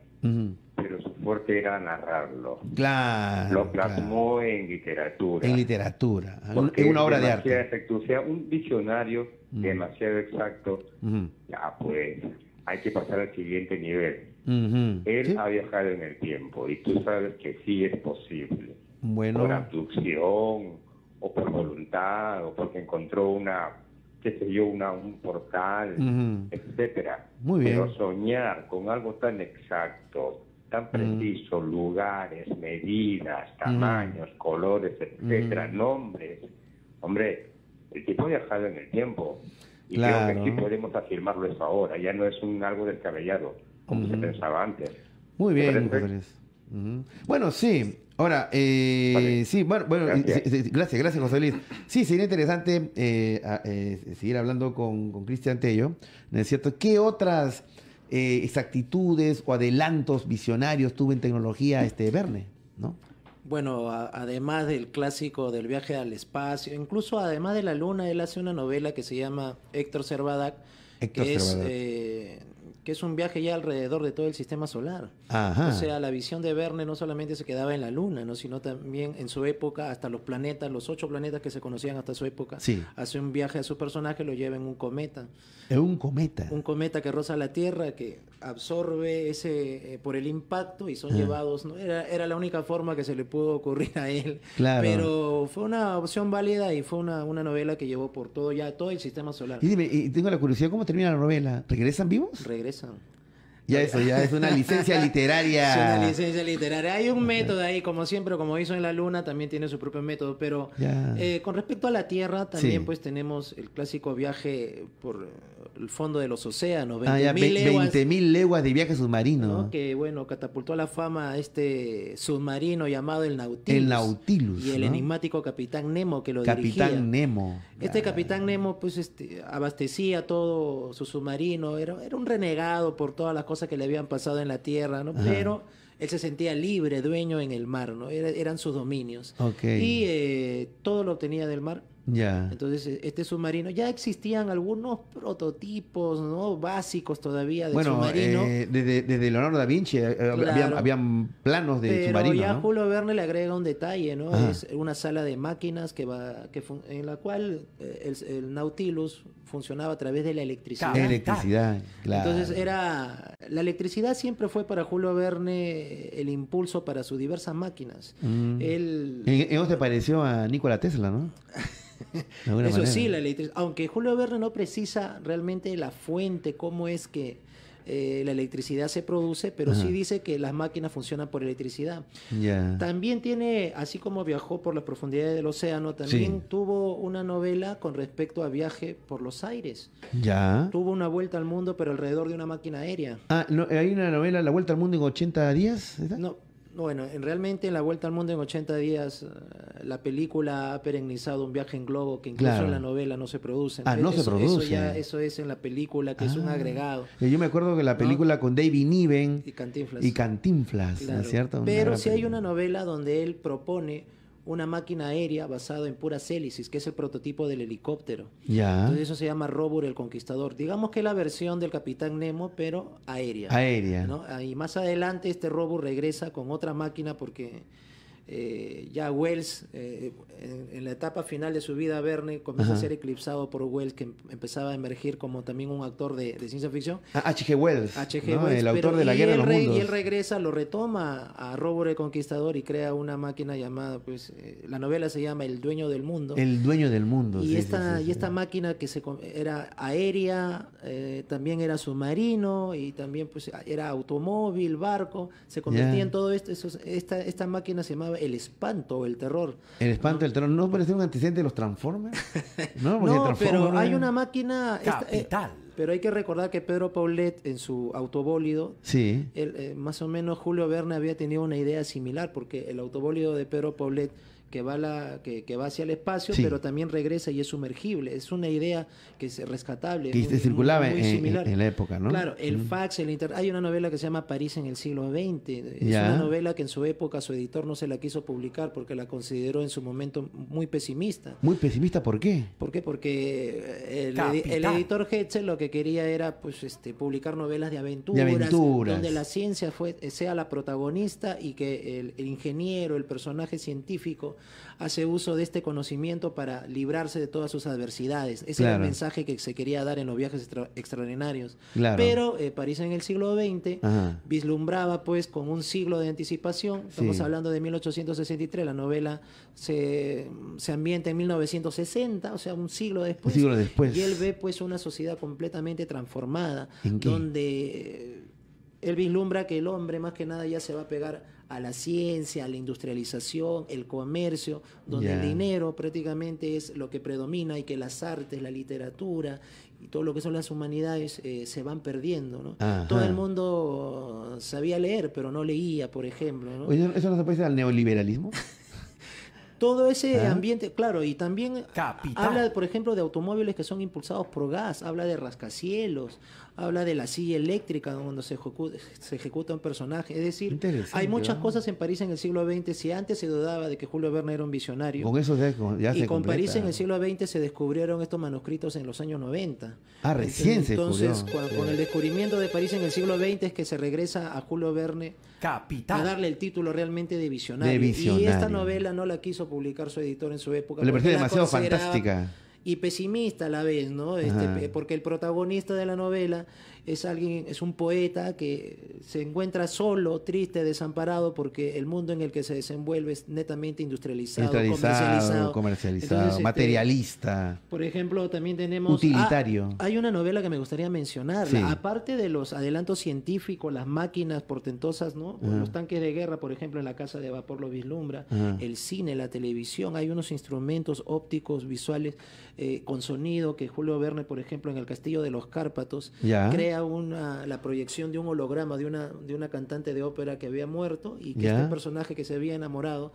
pero su fuerte era narrarlo. Claro. Lo plasmó en literatura. En literatura, porque en una obra de arte. sea, un visionario demasiado exacto, ya pues hay que pasar al siguiente nivel. Él ha viajado en el tiempo y tú sabes que sí es posible. Bueno. Por abducción o por voluntad o porque encontró una qué sé yo, un portal, etcétera. Muy bien. Pero soñar con algo tan exacto, tan preciso, lugares, medidas, tamaños, colores, etcétera, nombres. Hombre, el tipo ha viajado en el tiempo. Y creo que sí podemos afirmarlo eso ahora. Ya no es un algo descabellado, como se pensaba antes. Muy bien, Bueno, sí, Ahora, eh, sí, bueno, bueno gracias. gracias. José Luis. Sí, sería interesante eh, eh, seguir hablando con Cristian Tello, ¿no es cierto? ¿Qué otras exactitudes o adelantos visionarios tuvo en tecnología este Verne, no? Bueno, además del clásico del viaje al espacio, incluso además de la luna, él hace una novela que se llama Héctor Cervadac, que es que es un viaje ya alrededor de todo el sistema solar. O sea, la visión de Verne no solamente se quedaba en la Luna, ¿no? sino también en su época, hasta los planetas, los ocho planetas que se conocían hasta su época, hace un viaje a su personaje, lo lleva en un cometa. ¿En eh, un cometa? Un cometa que roza la Tierra, que absorbe ese eh, por el impacto y son ah. llevados, ¿no? Era, era, la única forma que se le pudo ocurrir a él. Claro. Pero fue una opción válida y fue una, novela que llevó por todo ya todo el sistema solar. Y dime, y tengo la curiosidad, ¿cómo termina la novela? ¿Regresan vivos? Ya eso, ya es una licencia (laughs) literaria. es una licencia literaria. Hay un método ahí, como siempre, como hizo en la Luna, también tiene su propio método. Pero eh, con respecto a la Tierra, también pues tenemos el clásico viaje por el fondo de los océanos. 20.000 ah, mil leguas, de viaje submarino. Que bueno, catapultó a la fama a este submarino llamado el Nautilus. El Nautilus. Y el enigmático Capitán Nemo que lo Capitán dirigía. Capitán Nemo. Este capitán Nemo, pues, este, abastecía todo su submarino, era, era un renegado por todas las cosas que le habían pasado en la Tierra, ¿no? Pero él se sentía libre, dueño en el mar, ¿no? eran sus dominios. Y eh, todo lo obtenía del mar. Entonces, e, este submarino, ya existían algunos prototipos, ¿no? Básicos todavía de bueno, submarino. Eh, desde, Leonardo da Vinci eh, eh, habían, planos de Pero Pero ya Julio Verne le agrega un detalle, ¿no? Es una sala de máquinas que va, que en la cual el, Nautilus funcionaba a través de la electricidad. La electricidad, claro. Entonces era, la electricidad siempre fue para Julio Verne el impulso para sus diversas máquinas. Mm. Él, te pareció a Nikola Tesla, ¿no? (laughs) Eso sí, la electricidad. Aunque Julio Verne no precisa realmente la fuente, cómo es que eh, la electricidad se produce, pero sí dice que las máquinas funcionan por electricidad. También tiene, así como viajó por las profundidades del océano, también tuvo una novela con respecto a viaje por los aires. Ya. Tuvo una vuelta al mundo, pero alrededor de una máquina aérea. Ah, hay una novela, La Vuelta al Mundo en 80 días. No, bueno, en, realmente en La Vuelta al Mundo en 80 días, eh, la película ha perennizado un viaje en globo que incluso en la novela no se produce. Ah, no se produce. Eso, es en la película, que es un ah. agregado. Yo me acuerdo que la película con David Niven y Cantinflas, y Cantinflas ¿no es cierto? Pero si hay una novela donde él propone una máquina aérea basada en puras hélices, que es el prototipo del helicóptero. Ya. Entonces eso se llama Robur el Conquistador. Digamos que es la versión del Capitán Nemo, pero aérea. Aérea. ¿no? Y más adelante este Robur regresa con otra máquina porque eh, ya Wells, eh, en, la etapa final de su vida, Verne comienza a ser eclipsado por Wells, que em, empezaba a emergir como también un actor de, ciencia ficción. H.G. Ah, Wells. H.G. Wells. El autor de la Guerra de los Mundos. Y él regresa, lo retoma a Robo el Conquistador y crea una máquina llamada, pues, eh, la novela se llama El Dueño del Mundo. El Dueño del Mundo. Y, esta, y esta máquina que se, era aérea, también era submarino y también pues, era automóvil, barco, se convertía en todo esto. esta, esta máquina se llamaba el espanto o el terror. El espanto, el terror. ¿No parece un antecedente de los Transformers? (laughs) No, no pero hay una máquina... Eh, Capital. pero hay que recordar que Pedro Paulet en su autobólido, sí. Eh, más o menos Julio Verne había tenido una idea similar, porque el autobólido de Pedro Paulet que va, la, que, va hacia el espacio, pero también regresa y es sumergible. Es una idea que es rescatable. Que circulaba en, similar. en, la época, ¿no? Claro, el fax, el internet. Hay una novela que se llama París en el siglo XX. Es una novela que en su época su editor no se la quiso publicar porque la consideró en su momento muy pesimista. ¿Muy pesimista por qué? Porque eh, el, editor Hetzel lo que quería era pues, este, publicar novelas de aventuras, de donde la ciencia fue, sea la protagonista y que el ingeniero, el personaje científico, hace uso de este conocimiento para librarse de todas sus adversidades. Ese era el mensaje que se quería dar en los viajes extraordinarios. Pero eh, París en el siglo XX vislumbraba pues con un siglo de anticipación, estamos hablando de 1863, la novela se, ambienta en 1960, o sea, un siglo después. Un siglo después. Y él ve pues una sociedad completamente transformada, ¿En donde eh, él vislumbra que el hombre más que nada ya se va a pegar a la ciencia, a la industrialización, el comercio, donde el dinero prácticamente es lo que predomina y que las artes, la literatura y todo lo que son las humanidades eh, se van perdiendo. ¿no? Todo el mundo sabía leer, pero no leía, por ejemplo. ¿Eso no se parece al neoliberalismo? (laughs) todo ese ¿Ah? ambiente, claro, y también habla, por ejemplo, de automóviles que son impulsados por gas, habla de rascacielos, habla de la silla eléctrica donde se ejecuta, un personaje. Es decir, hay muchas cosas en París en el siglo XX. Si antes se dudaba de que Julio Verne era un visionario, con eso se, y con París en el siglo XX se descubrieron estos manuscritos en los años 90. Ah, recién entonces, se Entonces, con, el descubrimiento de París en el siglo XX es que se regresa a Julio Verne Capital. a darle el título realmente de visionario. de visionario. Y esta novela no la quiso publicar su editor en su época. Le pareció demasiado fantástica y pesimista a la vez, ¿no? Este, porque el protagonista de la novela es alguien, es un poeta que se encuentra solo, triste, desamparado, porque el mundo en el que se desenvuelve es netamente industrializado, comercializado, este, materialista. por ejemplo, también tenemos... Utilitario. Ah, hay una novela que me gustaría mencionar, aparte de los adelantos científicos, las máquinas portentosas, ¿no? Los tanques de guerra, por ejemplo, en la casa de vapor lo vislumbra, el cine, la televisión, hay unos instrumentos ópticos, visuales, eh, con sonido, que Julio Verne, por ejemplo, en el Castillo de los Cárpatos, ya una, la proyección de un holograma de una, de una cantante de ópera que había muerto y que es este un personaje que se había enamorado,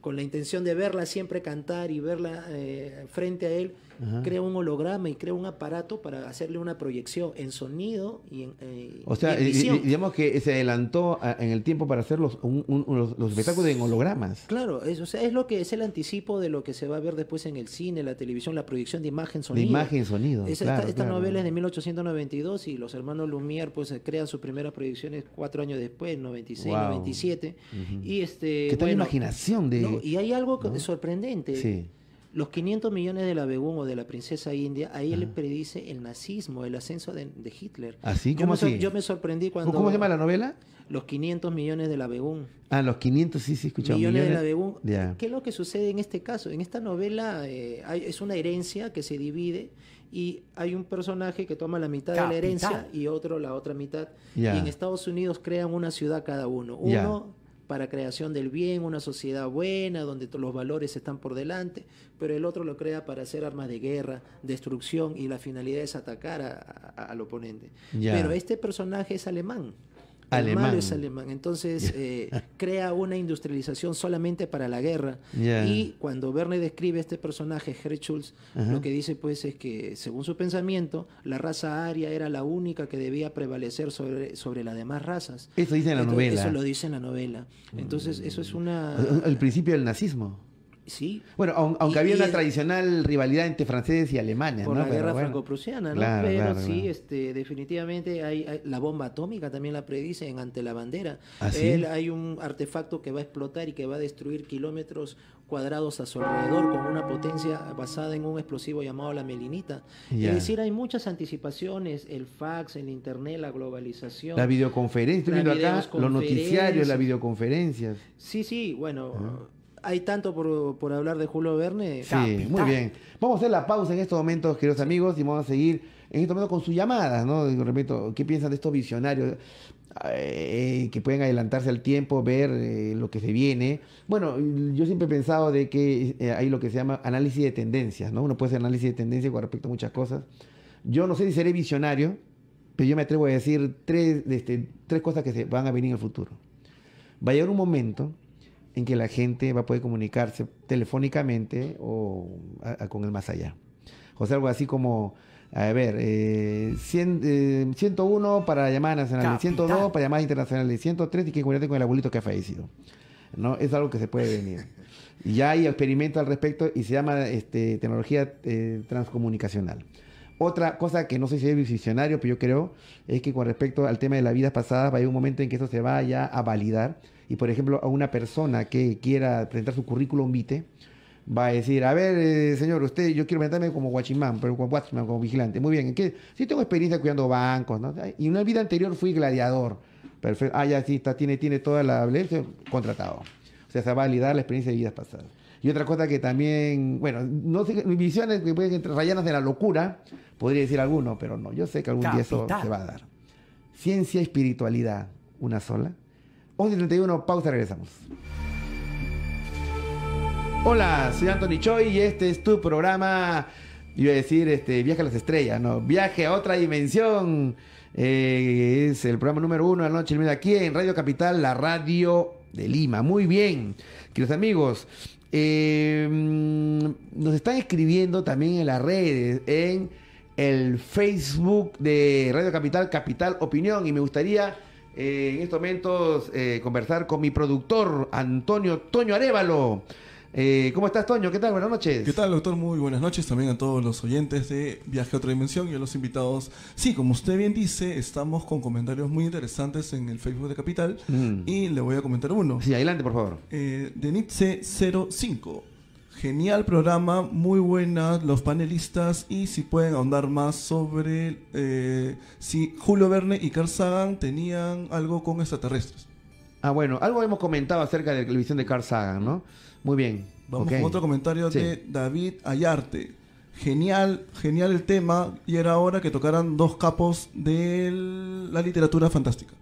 con la intención de verla siempre cantar y verla eh, frente a él, crea un holograma y crea un aparato para hacerle una proyección en sonido y en. Eh, o sea, digamos que se adelantó en el tiempo para hacer los, los, espectáculos en hologramas. Claro, es, es lo que es el anticipo de lo que se va a ver después en el cine, la televisión, la proyección de imagen, sonido. De imagen, sonido. claro, esta, novela es de 1892 y los hermanos Lumière pues crean sus primeras proyecciones cuatro años después, 96, 97. Y este. ¿Qué imaginación de.? y hay algo sorprendente. Sí los 500 millones de la Begún o de la princesa India, ahí él ah. predice el nazismo, el ascenso de, Hitler. ¿Así? ¿Cómo yo Me, yo me sorprendí cuando... ¿Cómo se llama la novela? Los 500 millones de la Begún. Ah, los 500, sí, sí, escuchamos. Millones, millones, de la Begún. ¿Qué es lo que sucede en este caso? En esta novela eh, es una herencia que se divide y hay un personaje que toma la mitad de la herencia y otro la otra mitad. Y en Estados Unidos crean una ciudad cada uno. Uno para creación del bien, una sociedad buena, donde los valores están por delante, pero el otro lo crea para hacer armas de guerra, destrucción, y la finalidad es atacar al oponente. Pero este personaje es alemán. El es alemán. Entonces (laughs) eh, crea una industrialización solamente para la guerra. Y cuando Verne describe este personaje, Herschulz, lo que dice pues es que según su pensamiento, la raza aria era la única que debía prevalecer sobre, sobre las demás razas. Eso dice en la novela. Eso lo dice en la novela. Mm. Entonces eso es una... (laughs) El principio del nazismo. Sí. Bueno, aunque había una tradicional rivalidad entre franceses y alemanes, Por la guerra franco-prusiana, ¿no? Pero sí, este, definitivamente hay, la bomba atómica también la predicen ante la bandera. ¿Ah, hay un artefacto que va a explotar y que va a destruir kilómetros cuadrados a su alrededor con una potencia basada en un explosivo llamado la melinita. Y Es decir, hay muchas anticipaciones, el fax, el internet, la globalización. La videoconferencia, estoy los noticiarios, las videoconferencias. Sí, sí, bueno, hay tanto por, hablar de Julio Verne. Sí, muy bien. Vamos a hacer la pausa en estos momentos, queridos amigos, y vamos a seguir en estos momentos con sus llamadas, ¿no? Repito, ¿qué piensan de estos visionarios? Eh, que pueden adelantarse al tiempo, ver eh, lo que se viene. Bueno, yo siempre he pensado de que eh, hay lo que se llama análisis de tendencias, ¿no? Uno puede hacer análisis de tendencias con respecto a muchas cosas. Yo no sé si seré visionario, pero yo me atrevo a decir tres, este, tres cosas que se van a venir en el futuro. Va a llegar un momento en que la gente va a poder comunicarse telefónicamente o con el más allá. O sea, algo así como, a ver, 101 eh, eh, para llamadas nacionales, 102 para llamadas internacionales, 103 y que con el abuelito que ha fallecido. ¿no? Es algo que se puede venir. Ya hay experimentos al respecto y se llama este, tecnología eh, transcomunicacional. Otra cosa que no sé si es visionario, pero yo creo, es que con respecto al tema de las vidas pasadas, va a haber un momento en que esto se vaya a validar y por ejemplo a una persona que quiera presentar su currículum vitae, va a decir, a ver, eh, señor, usted, yo quiero presentarme como guachimán, pero como vigilante. Muy bien, ¿en Sí tengo experiencia cuidando bancos, ¿no? Y una vida anterior fui gladiador. Perfecto. Ah, ya sí, está, tiene, tiene toda la habilidad, contratado. O sea, se va a validar la experiencia de vidas pasadas. Y otra cosa que también, bueno, no sé, mis visiones que pueden rayanas de la locura, podría decir alguno, pero no, yo sé que algún día eso se va a dar. Ciencia, y espiritualidad, una sola. 31, pausa, regresamos. Hola, soy Anthony Choi y este es tu programa, iba a decir, este, Viaje a las Estrellas, no, Viaje a otra dimensión. Eh, es el programa número uno de la noche, aquí en Radio Capital, la radio de Lima. Muy bien, queridos amigos. Em, nos están escribiendo también en las redes, en el Facebook de Radio Capital, Capital Opinión, y me gustaría eh, en estos momentos eh, conversar con mi productor, Antonio Toño Arevalo. Eh, ¿Cómo estás, Toño? ¿Qué tal? Buenas noches. ¿Qué tal, doctor? Muy buenas noches también a todos los oyentes de Viaje a otra dimensión y a los invitados. Sí, como usted bien dice, estamos con comentarios muy interesantes en el Facebook de Capital mm. y le voy a comentar uno. Sí, adelante, por favor. denitze 05. Genial programa, muy buenas los panelistas y si pueden ahondar más sobre eh, si Julio Verne y Carl Sagan tenían algo con extraterrestres. Ah, bueno, algo hemos comentado acerca de la televisión de Carl Sagan, ¿no? Muy bien. Vamos con otro comentario de David Ayarte. Genial, genial el tema y era hora que tocaran dos capos de la literatura fantástica.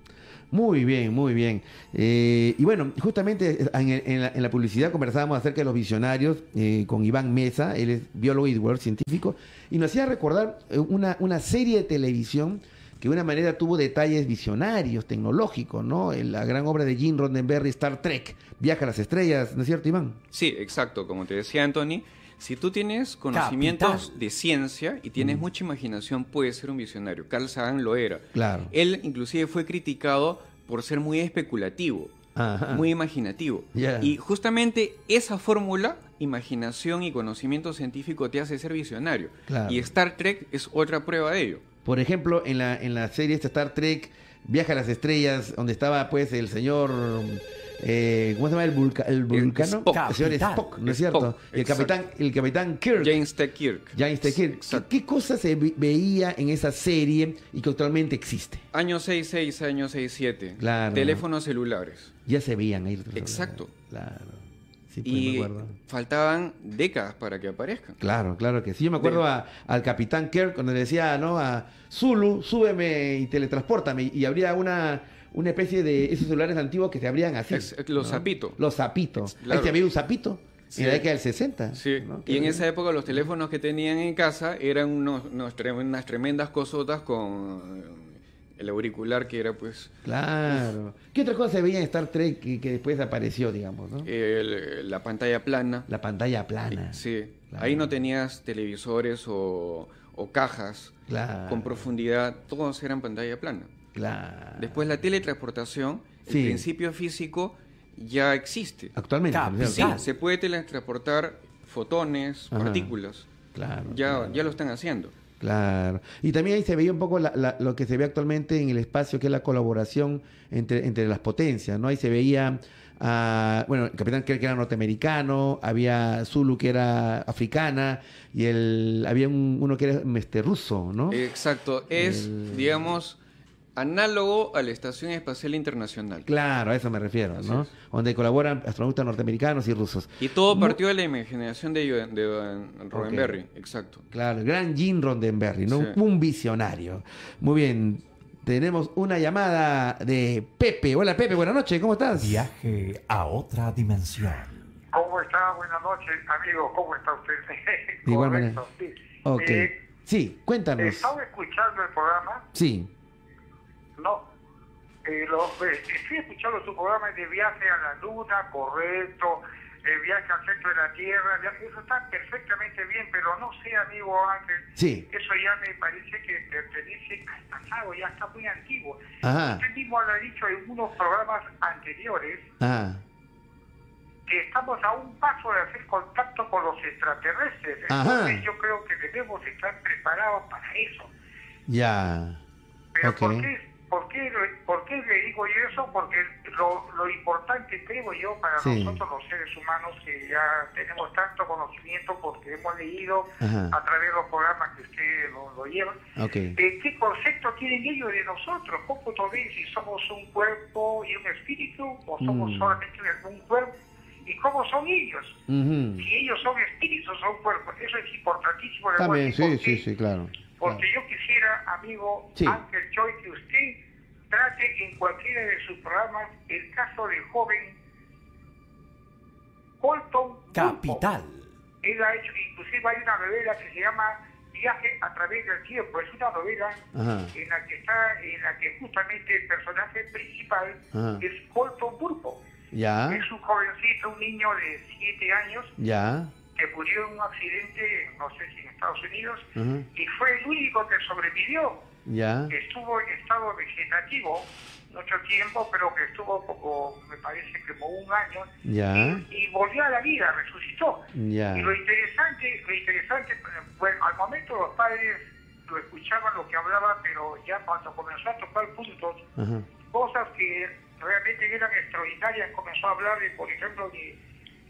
Muy bien, muy bien. Eh, y bueno, justamente en, la, publicidad conversábamos acerca de los visionarios eh, con Iván Mesa, él es biólogo y científico, y nos hacía recordar eh, una, serie de televisión que de una manera tuvo detalles visionarios, tecnológicos, ¿no? la gran obra de Gene Roddenberry, Star Trek, Viaja a las Estrellas, ¿no es cierto, Iván? Sí, exacto. Como te decía, Anthony, si tú tienes conocimientos de ciencia y tienes mm. mucha imaginación, puedes ser un visionario. Carl Sagan lo era. Claro. Él inclusive fue criticado por ser muy especulativo, muy imaginativo. Y justamente esa fórmula, imaginación y conocimiento científico, te hace ser visionario. Y Star Trek es otra prueba de ello. Por ejemplo, en la, en la serie esta Star Trek, Viaja a las Estrellas, donde estaba pues el señor... Eh, ¿cómo se llama el, el vulcano? Spock. El señor Spock, ¿no es cierto? Y el capitán, el capitán Kirk. James T. Kirk. James T. ¿Qué, cosa se veía en esa serie y que actualmente existe? Año 66, año 67. Claro. Teléfonos celulares. Ya se veían ahí. Exacto. Claro. Pues, y faltaban décadas para que aparezcan. Claro, claro que sí. Yo me acuerdo al capitán Kirk cuando le decía, ¿no? A Zulu, súbeme y teletransportame. Y habría una una especie de esos celulares antiguos que se abrían así. los zapitos. Los zapitos. Ahí había un zapito. En la década del 60. Sí. Y en esa época los teléfonos que tenían en casa eran unos, unas tremendas cosotas con el auricular que era pues... Claro. ¿Qué otra cosa se veía en Star Trek que, después apareció, digamos? ¿no? la pantalla plana. La pantalla plana. Sí. Ahí no tenías televisores o, cajas con profundidad, todos eran pantalla plana. Después la teletransportación, el principio físico ya existe. Actualmente. sí, se puede teletransportar fotones, partículas. Claro ya, ya lo están haciendo. Claro. Y también ahí se veía un poco lo que se ve actualmente en el espacio, que es la colaboración entre, entre las potencias, ¿no? Ahí se veía, ah, bueno, el Capitán que era norteamericano, había Zulu que era africana, y el, había uno que era este, ruso, ¿no? Exacto. Es, digamos, análogo a la Estación Espacial Internacional. Claro, a eso me refiero, ¿no? Donde colaboran astronautas norteamericanos y rusos. Y todo partió de la imaginación de, de, exacto. Claro, el gran Jim Rodenberry, ¿no? Un visionario. Muy bien. Tenemos una llamada de Pepe. Hola Pepe, buenas noches, ¿cómo estás? Viaje a otra dimensión. ¿Cómo está? Buenas noches, amigo. ¿Cómo está usted? (laughs) Igual Sí. Ok. Eh, sí, cuéntanos. ¿Estaba escuchando el programa? Sí. No. Eh, eh, estoy escuchando eh, su programa de viaje a la luna, correcto, eh, viaje al centro de la Tierra, eso está perfectamente bien, pero no sé, amigo Ángel, eso ya me parece que pertenece al pasado, ya está muy antiguo. Ajá. Usted mismo lo ha dicho en unos programas anteriores, que estamos a un paso de hacer contacto con los extraterrestres, entonces yo creo que debemos estar preparados para eso. Ya. Pero ¿por qué ¿Por qué, ¿Por le digo yo eso? Porque lo, importante, creo yo, para nosotros los seres humanos que ya tenemos tanto conocimiento porque hemos leído a través de los programas que ustedes lo, llevan, eh, ¿qué concepto tienen ellos de nosotros? ¿Cómo ven si somos un cuerpo y un espíritu o somos mm. solamente un cuerpo? ¿Y cómo son ellos? Si ellos son espíritus o son cuerpos, eso es importantísimo. También, sí, sí, sí, claro porque yo quisiera, amigo Anker Ángel Choi, que usted trate en cualquiera de sus programas el caso del joven Colton. Capital. Él ha hecho, inclusive hay una novela que se llama Viaje a través del tiempo. Es una novela en la que está, en la que justamente el personaje principal es Colton Burpo. Ya. Es un jovencito, un niño de 7 años. Ya que murió en un accidente, no sé si en Estados Unidos, y fue el único que sobrevivió. Ya. Que estuvo en estado vegetativo mucho tiempo, pero que estuvo poco, me parece que como un año, Y, volvió a la vida, resucitó. Y lo interesante, lo interesante, bueno, al momento los padres lo escuchaban, lo que hablaba, pero ya cuando comenzó a tocar puntos, cosas que realmente eran extraordinarias, comenzó a hablar de, por ejemplo, de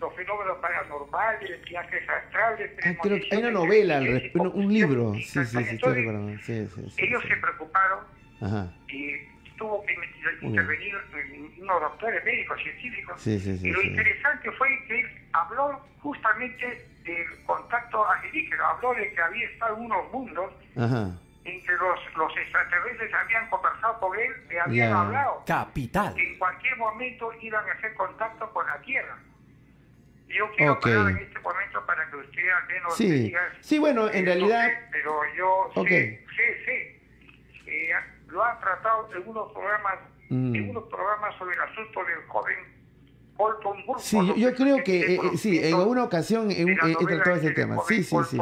los fenómenos paranormales, viajes astrales. Ah, creo hay una novela, al eh, respecto, un libro. Sí, sí, sí, ellos se preocuparon y tuvo que intervenir unos doctores médicos, científicos. y lo interesante fue que él habló justamente del contacto alienígena, habló de que había estado en unos mundos. Ajá. En que los, los extraterrestres habían conversado con él, le habían hablado. Capital. Que en cualquier momento iban a hacer contacto con la Tierra. Yo quiero okay. parar en este momento para que usted al menos sí. diga. Sí, bueno, en realidad. pero yo sí, sí, sí. Eh, lo han tratado en unos programas, mm. programas sobre el asunto del joven Colton Burpo. Sí, yo, creo que, eh, eh, sí, en una ocasión he tratado ese tema. Sí, sí, sí.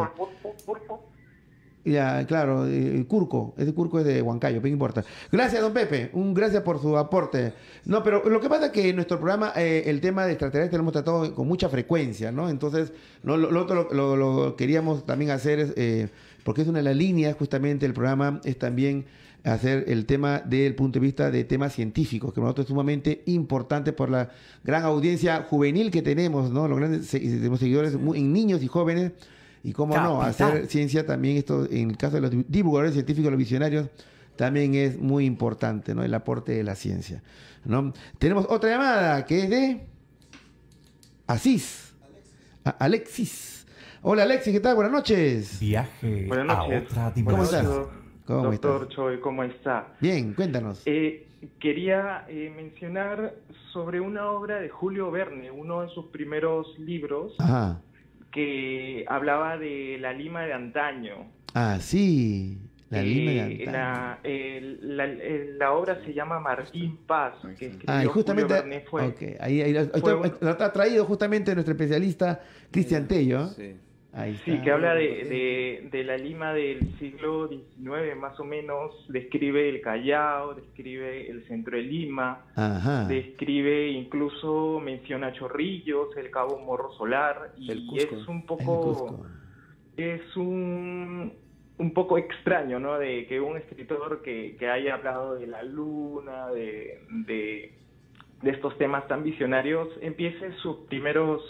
Ya, ah, claro, el Curco, ese Curco es de Huancayo, pero no importa. Gracias, don Pepe, un gracias por su aporte. No, pero lo que pasa es que en nuestro programa eh, el tema de extraterrestres lo hemos tratado con mucha frecuencia, ¿no? Entonces, no, lo, otro lo, queríamos también hacer, es, eh, porque es una de las líneas justamente del programa, es también hacer el tema del punto de vista de temas científicos, que para nosotros es sumamente importante por la gran audiencia juvenil que tenemos, ¿no? Los grandes tenemos seguidores en niños y jóvenes y cómo no, hacer ciencia también, esto en el caso de los divulgadores científicos, los visionarios, también es muy importante, ¿no? El aporte de la ciencia, ¿no? Tenemos otra llamada que es de Asís. Alexis. Hola Alexis, ¿qué tal? Buenas noches. Viaje Buenas noches. ¿Cómo estás? ¿Cómo Doctor estás? ¿cómo está? Bien, cuéntanos. Eh, quería eh, mencionar sobre una obra de Julio Verne, uno de sus primeros libros. Ajá que hablaba de la Lima de antaño. Ah, sí, la eh, Lima de antaño. La, obra se llama Martín Paz. Que ah, y justamente. Okay, ahí, ahí, y está, está, traído justamente nuestro especialista Cristian Tello. Sí. Sí, que habla de, la Lima del siglo XIX, más o menos. Describe el Callao, describe el centro de Lima, describe incluso, menciona Chorrillos, el Cabo Morro Solar, y es un poco. Es un, un poco extraño, ¿no? De que un escritor que, haya hablado de la luna, de, de, de estos temas tan visionarios, empiece sus primeros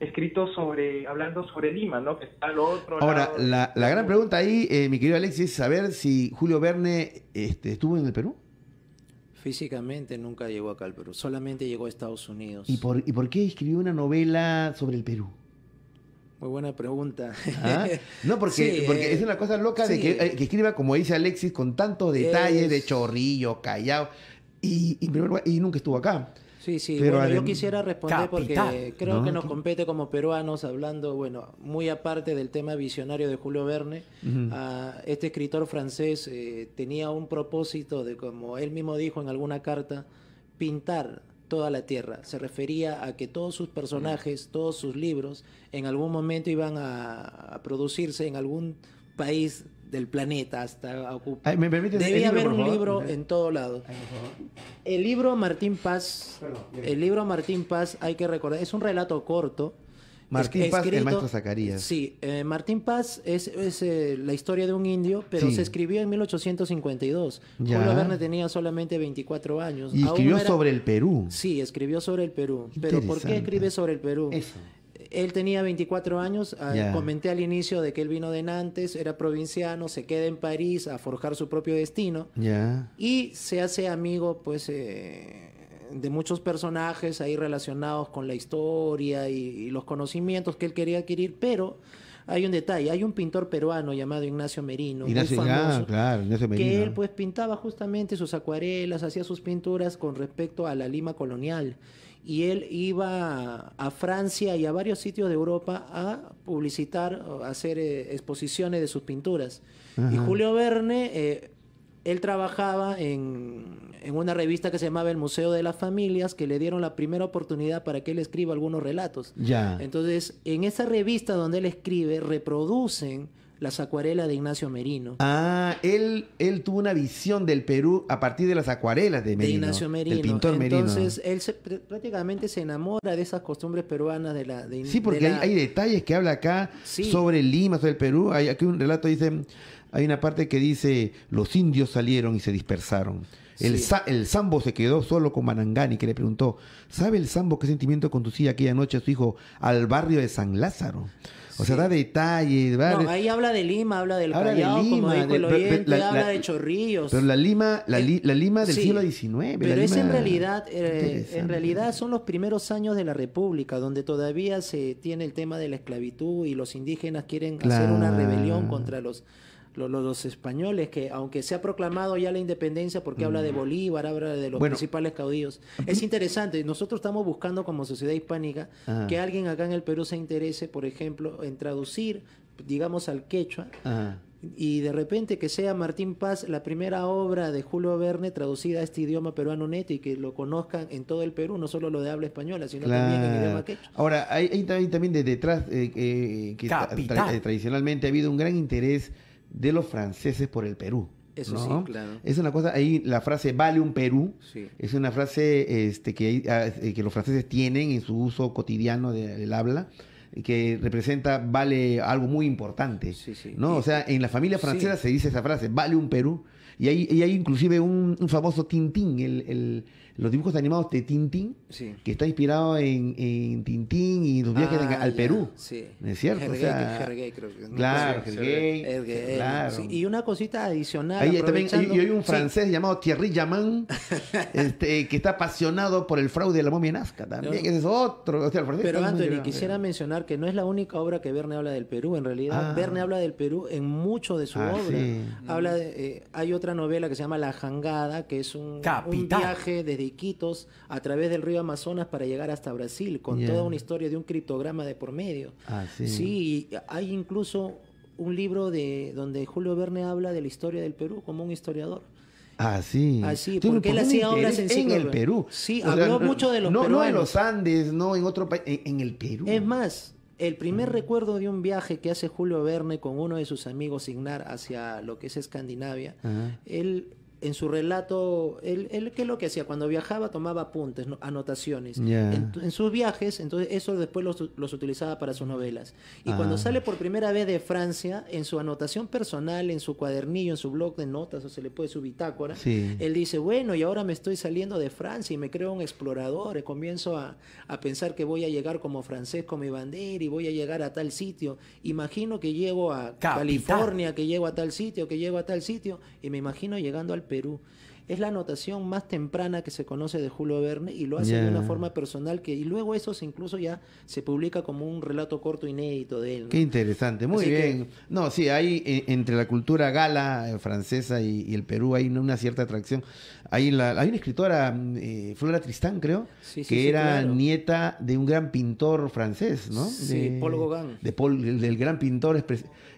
escrito sobre, hablando sobre Lima, ¿no? Que está al otro Ahora, la, la gran pregunta ahí, eh, mi querido Alexis, es saber si Julio Verne este, estuvo en el Perú. Físicamente nunca llegó acá al Perú, solamente llegó a Estados Unidos. ¿Y por, por qué escribió una novela sobre el Perú? Muy buena pregunta. Ah, no, (laughs) porque, es una cosa loca de eh, que, escriba, como dice Alexis, con tantos detalles de chorrillo, callado, y, y, y nunca estuvo acá. Sí, sí, yo quisiera responder porque creo que nos compete como peruanos, hablando, bueno, muy aparte del tema visionario de Julio Verne, este escritor francés eh, tenía un propósito de, como él mismo dijo en alguna carta, pintar toda la tierra. Se refería a que todos sus personajes, todos sus libros, en algún momento iban a, a producirse en algún país del planeta hasta ocupar. ¿Me Debía haber un libro en todo lado. el libro Martín Paz, el libro Martín Paz, hay que recordar, es un relato corto. Martín Paz, el maestro Zacarías. Sí, eh, Martín Paz es, es eh, la historia de un indio, pero se escribió en 1852. Ya. Julio Verne tenía solamente 24 años. Y escribió sobre el Perú. Sí, escribió sobre el Perú. pero ¿por qué escribe sobre el Perú? Eso él tenía 24 años, ah, comenté al inicio de que él vino de Nantes, era provinciano, se queda en París a forjar su propio destino Ya. y se hace amigo pues eh, de muchos personajes ahí relacionados con la historia y, los conocimientos que él quería adquirir, pero hay un detalle, hay un pintor peruano llamado Ignacio Merino, muy ah, famoso, que él pues pintaba justamente sus acuarelas, hacía sus pinturas con respecto a la Lima colonial y él iba a Francia y a varios sitios de Europa a publicitar, a hacer eh, exposiciones de sus pinturas. Y Julio Verne, eh, él trabajaba en, en, una revista que se llamaba El Museo de las Familias, que le dieron la primera oportunidad para que él escriba algunos relatos. Ya. Entonces, en esa revista donde él escribe, reproducen las acuarelas de Ignacio Merino. Ah, él, él tuvo una visión del Perú a partir de las acuarelas de Merino. De Ignacio Merino. El pintor Entonces, él prácticamente se enamora de esas costumbres peruanas de la... De, sí, porque Hay, detalles que habla acá sobre Lima, sobre el Perú. Hay, aquí un relato dice, hay una parte que dice, los indios salieron y se dispersaron. El, el, Sambo se quedó solo con Manangani, que le preguntó, ¿sabe el Sambo qué sentimiento conducía aquella noche a su hijo al barrio de San Lázaro? O sea, da detalles. ahí habla de Lima, habla del Callao, la, habla de Chorrillos. Pero la Lima, la, eh, Lima del siglo XIX. Pero es en realidad, eh, en realidad son los primeros años de la República, donde todavía se tiene el tema de la esclavitud y los indígenas quieren hacer una rebelión contra los los, españoles, que aunque se ha proclamado ya la independencia, porque habla de mm. Bolívar, habla de los principales caudillos, es interesante, nosotros estamos buscando como sociedad hispánica que alguien acá en el Perú se interese, por ejemplo, en traducir, digamos, al quechua. Y de repente que sea Martín Paz la primera obra de Julio Verne traducida a este idioma peruano neto y que lo conozcan en todo el Perú, no solo lo de habla española, sino también en idioma quechua. Ahora, hay, también de detrás eh, eh, que eh, tradicionalmente ha habido un gran interés de los franceses por el Perú. Eso sí, claro. Es una cosa, ahí la frase vale un Perú, es una frase este, que, ah, eh, que los franceses tienen en su uso cotidiano del habla que representa vale algo muy importante, sí, sí. ¿no? O sea, en la familia francesa se dice esa frase, vale un Perú, y hay, y hay inclusive un, famoso Tintín, el los dibujos animados de Tintín, que está inspirado en, Tintín y los viajes ah, al Perú. ¿Es cierto? creo Claro, y una cosita adicional. Ahí, también, y, hay un francés llamado Thierry Yaman, (laughs) este, que está apasionado por el fraude de la momia nazca también. Ese es otro. Pero Anthony, quisiera mencionar que no es la única obra que Verne habla del Perú. En realidad, ah. Verne habla del Perú en mucho de su ah, obra. Habla eh, hay otra novela que se llama La Jangada, que es un, un viaje desde a través del río Amazonas para llegar hasta Brasil, con toda una historia de un criptograma de por medio. Ah, sí. hay incluso un libro de donde Julio Verne habla de la historia del Perú como un historiador. Ah, sí. Así, ah, porque él hacía obras en, el Perú. Sí, habló mucho de los no, No en los Andes, no en otro país, en, el Perú. Es más, el primer ah. recuerdo de un viaje que hace Julio Verne con uno de sus amigos Ignar hacia lo que es Escandinavia, él en su relato, él, ¿qué es lo que hacía? Cuando viajaba tomaba apuntes, anotaciones. En, sus viajes, entonces eso después los, utilizaba para sus novelas. Y cuando ah. sale por primera vez de Francia, en su anotación personal, en su cuadernillo, en su blog de notas, o se le puede su bitácora, él dice, bueno, y ahora me estoy saliendo de Francia y me creo un explorador, y comienzo a, pensar que voy a llegar como francés con mi bandera y voy a llegar a tal sitio. Imagino que llego a California, que llego a tal sitio, que llego a tal sitio, y me imagino llegando al Perú. Es la anotación más temprana que se conoce de Julio Verne y lo hace de una forma personal que y luego eso se incluso ya se publica como un relato corto inédito de él. Qué interesante, muy bien. no, sí, hay eh, entre la cultura gala eh, francesa y, el Perú hay una cierta atracción. Hay, hay una escritora, mm, eh, Flora Tristán, creo, que era nieta de un gran pintor francés, ¿no? Sí, de, Paul Gauguin. Paul, del gran pintor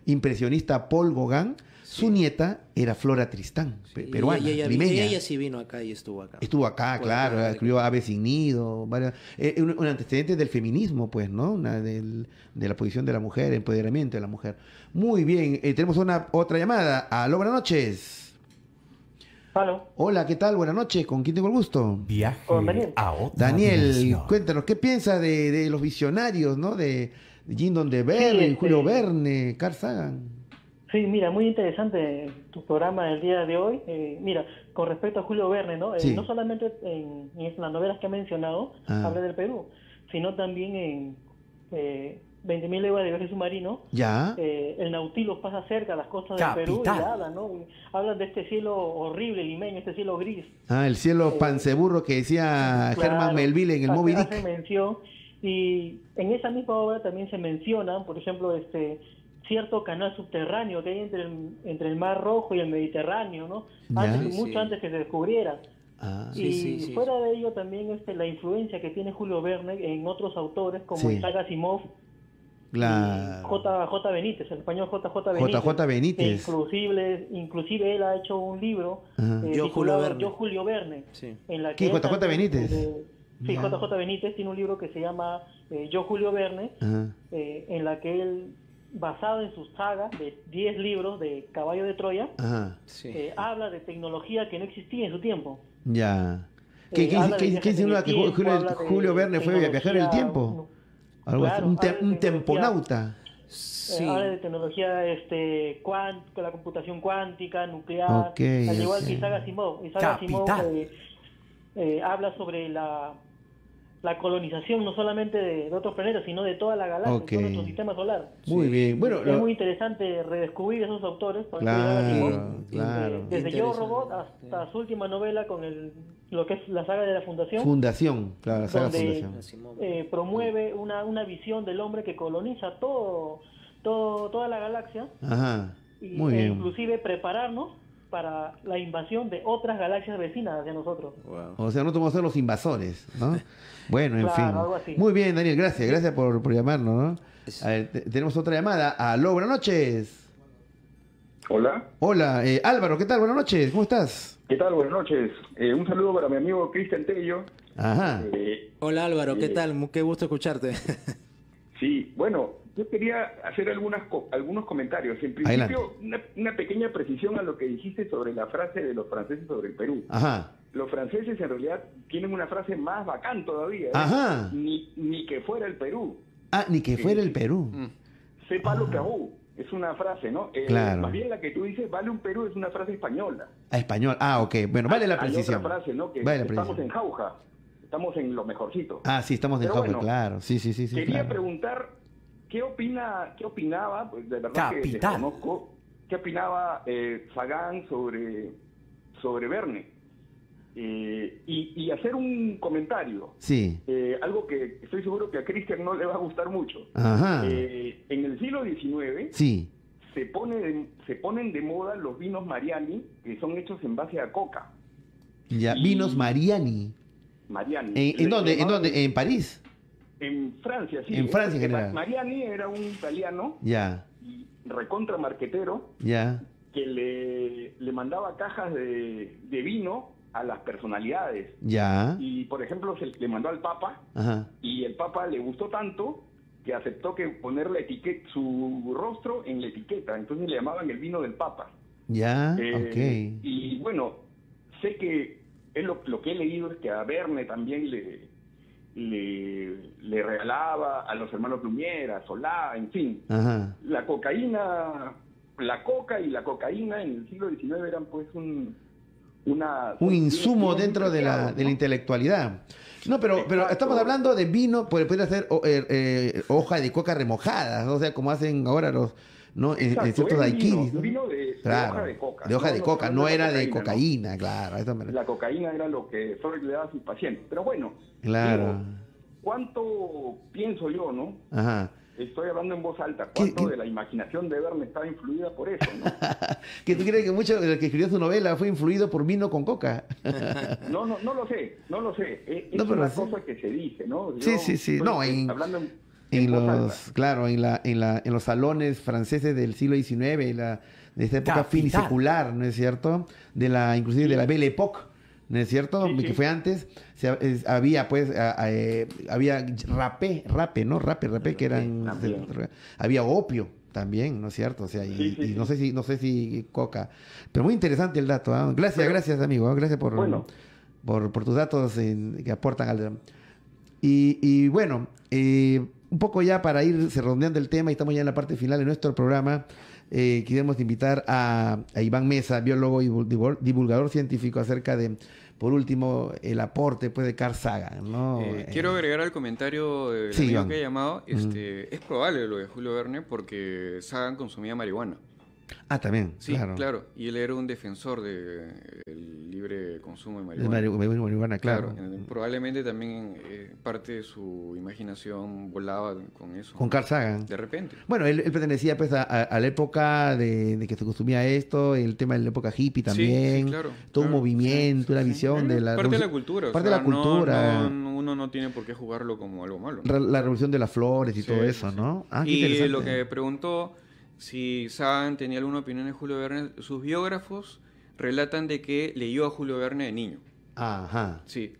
impresionista Paul Gauguin su nieta era Flora Tristán, peruana, y ella, sí vino acá y estuvo acá. Estuvo acá, claro. escribió de... Ave sin nido. Eh, un, antecedente del feminismo, pues, ¿no? Una de la posición de la mujer, empoderamiento de la mujer. Muy bien. Eh, tenemos una otra llamada. Aló, buenas noches. Hello. Hola, ¿qué tal? Buenas noches. ¿Con quién tengo el gusto? Viaje Con Daniel. a otra Daniel, cuéntanos, ¿qué piensas de, los visionarios, no? De Gindon de Verne, Julio este, Verne, Carl Sagan. Sí, mira, muy interesante tu programa del día de hoy. Eh, mira, con respecto a Julio Verne, ¿no? Eh, no solamente en, las novelas que ha mencionado, ah. habla del Perú, sino también en eh, 20.000 leguas de viaje submarino. Ya. Eh, el Nautilus pasa cerca a las costas del Perú y habla, Hablan de este cielo horrible limeño, este cielo gris. Ah, el cielo panceburro que decía Melville en el Moby Dick. mencionó, y en esa misma obra también se mencionan, por ejemplo, este cierto canal subterráneo que hay entre el, entre el Mar Rojo y el Mediterráneo, ¿no? mucho antes que se descubriera. Ah, y fuera de ello también este, la influencia que tiene Julio Verne en otros autores como Isaac Asimov, la... JJ Benítez, el español JJ Benítez. Benítez. E inclusive, inclusive él ha hecho un libro eh, Yo, Julio Verne. Yo Julio JJ Benítez? sí, JJ Benítez tiene un libro que se llama eh, Yo Julio Verne, eh, en la que él basado en su saga de 10 libros de Caballo de Troya, eh, habla de tecnología que no existía en su tiempo. Ya. Eh, ¿Qué, que Julio, Verne fue viajar el tiempo? un, temponauta. Eh, habla de tecnología este, la computación cuántica, nuclear. al igual que Isaac Asimov. Isaac habla sobre la la colonización no solamente de, otros planetas, sino de toda la galaxia, de nuestro sistema solar. Muy bien, bueno. Es muy interesante redescubrir esos autores. claro, eh, Desde Yo Robot hasta su última novela con el, lo que es la saga de la Fundación. Fundación, claro, la saga donde, Fundación. Eh, promueve una, una visión del hombre que coloniza todo, todo toda la galaxia. Ajá, muy e inclusive prepararnos para la invasión de otras galaxias vecinas hacia nosotros. O sea, nosotros vamos a ser los invasores, ¿no? (laughs) Bueno, en fin. Muy bien, Daniel, gracias, gracias por, por llamarnos. ¿no? tenemos otra llamada. Aló, buenas noches. Hola. Hola, eh, Álvaro, ¿qué tal? Buenas noches, ¿cómo estás? ¿Qué tal? Buenas noches. Eh, un saludo para mi amigo Cristian Tello. Ajá. Eh, Hola, Álvaro, ¿qué tal? Qué gusto escucharte. (laughs) sí, bueno, yo quería hacer algunas algunos comentarios. En principio, una, pequeña precisión a lo que dijiste sobre la frase de los franceses sobre el Perú. Ajá los franceses en realidad tienen una frase más bacán todavía. ¿eh? Ajá. Ni, que fuera el Perú. Ah, ni que fuera el eh, Perú. Mm. Sepa lo que ah. hago. Es una frase, ¿no? Eh, claro. Más bien la que tú dices, vale un Perú, es una frase española. Ah, español. Ah, ok. Bueno, vale la precisión. Hay otra frase, ¿no? Que estamos en jauja. Estamos en lo mejorcito. Ah, sí, estamos en jauja, claro. Sí, sí, sí. sí quería preguntar, ¿qué opina, qué opinaba, pues, de verdad que que conozco qué opinaba eh, sobre, sobre Verne? Eh, y, hacer un comentario. Sí. Eh, algo que estoy seguro que a Cristian no le va a gustar mucho. Eh, en el siglo XIX sí. se, pone se ponen de moda los vinos Mariani, que son hechos en base a coca. Ya, vinos Mariani. Mariani. ¿En, dónde? ¿En dónde? ¿En París? En Francia, sí. En Francia Mariani era un italiano. Ya. recontra marquetero. Ya. Que le, le mandaba cajas de, de vino a las personalidades. Ya. Y por ejemplo, se le mandó al Papa y el Papa le gustó tanto que aceptó que poner la etiqueta, su rostro en la etiqueta. Entonces le llamaban el vino del Papa. Ya. Eh, y bueno, sé que lo, que he leído es que a Verne también le, le, regalaba a los hermanos Lumiera, Solá, en fin. La cocaína, la coca y la cocaína en el siglo XIX eran pues un un insumo dentro de la, de la intelectualidad. No, pero, pero estamos hablando de vino, puede puede ser eh, eh, hoja de coca remojada, o sea, como hacen ahora los no eh, ciertos Vino, de, hoja de coca. De hoja no, de coca, no, era de cocaína, claro. la cocaína era lo que Freud le daba a sus pacientes. Pero bueno, claro. ¿cuánto pienso yo, no? Ajá estoy hablando en voz alta. ¿Cuánto de la imaginación de verme estaba influida por eso? ¿no? (laughs) ¿Que tú crees que mucho de que escribió su novela fue influido por vino con Coca? (laughs) no, no, no lo sé, no lo sé. E, es, es una cosa que se dice, ¿no? sí, sí, sí. No, en, hablando en, los, claro, en, la, en, la, en los salones franceses del siglo XIX, la, de esta época finisecular, ¿no es cierto? De la, inclusive de la Belle Époque ¿no es cierto? Que fue antes, había pues, eh, había rapé, rape, ¿no? Rape, rape, que eran, había opio también, ¿no es cierto? O sea, y, no sé si, no sé si coca, pero muy interesante el dato, ¿ah? gracias, gracias amigo, ¿ah? gracias por, por, tus datos que aportan al... Y, bueno, eh, un poco ya para ir redondeando el tema y estamos ya en la parte final de nuestro programa, eh, invitar a, a, Iván Mesa, biólogo y divulgador científico acerca de por último, el aporte puede de Carl Sagan. ¿no? Eh, eh, quiero agregar al comentario del que ha llamado. Este, Es probable lo de Julio Verne porque Sagan consumía marihuana. Ah, también. Sí, claro. Y él era un defensor del libre consumo de marihuana. De marihuana, claro. Probablemente también eh, parte de su imaginación volaba con eso. Con Carl Sagan. De repente. Bueno, él, pertenecía pues a, la época de, que se consumía esto, el tema de la época hippie también. Sí, claro. Todo un movimiento, una visión de la... Parte de la cultura. Parte de la cultura. uno no tiene por qué jugarlo como algo malo. La revolución de las flores y todo eso, ¿no? Ah, qué y lo que preguntó... Si Saban tenía alguna opinión de Julio Verne, sus biógrafos relatan de que leyó a Julio Verne de niño. Ajá. Sí.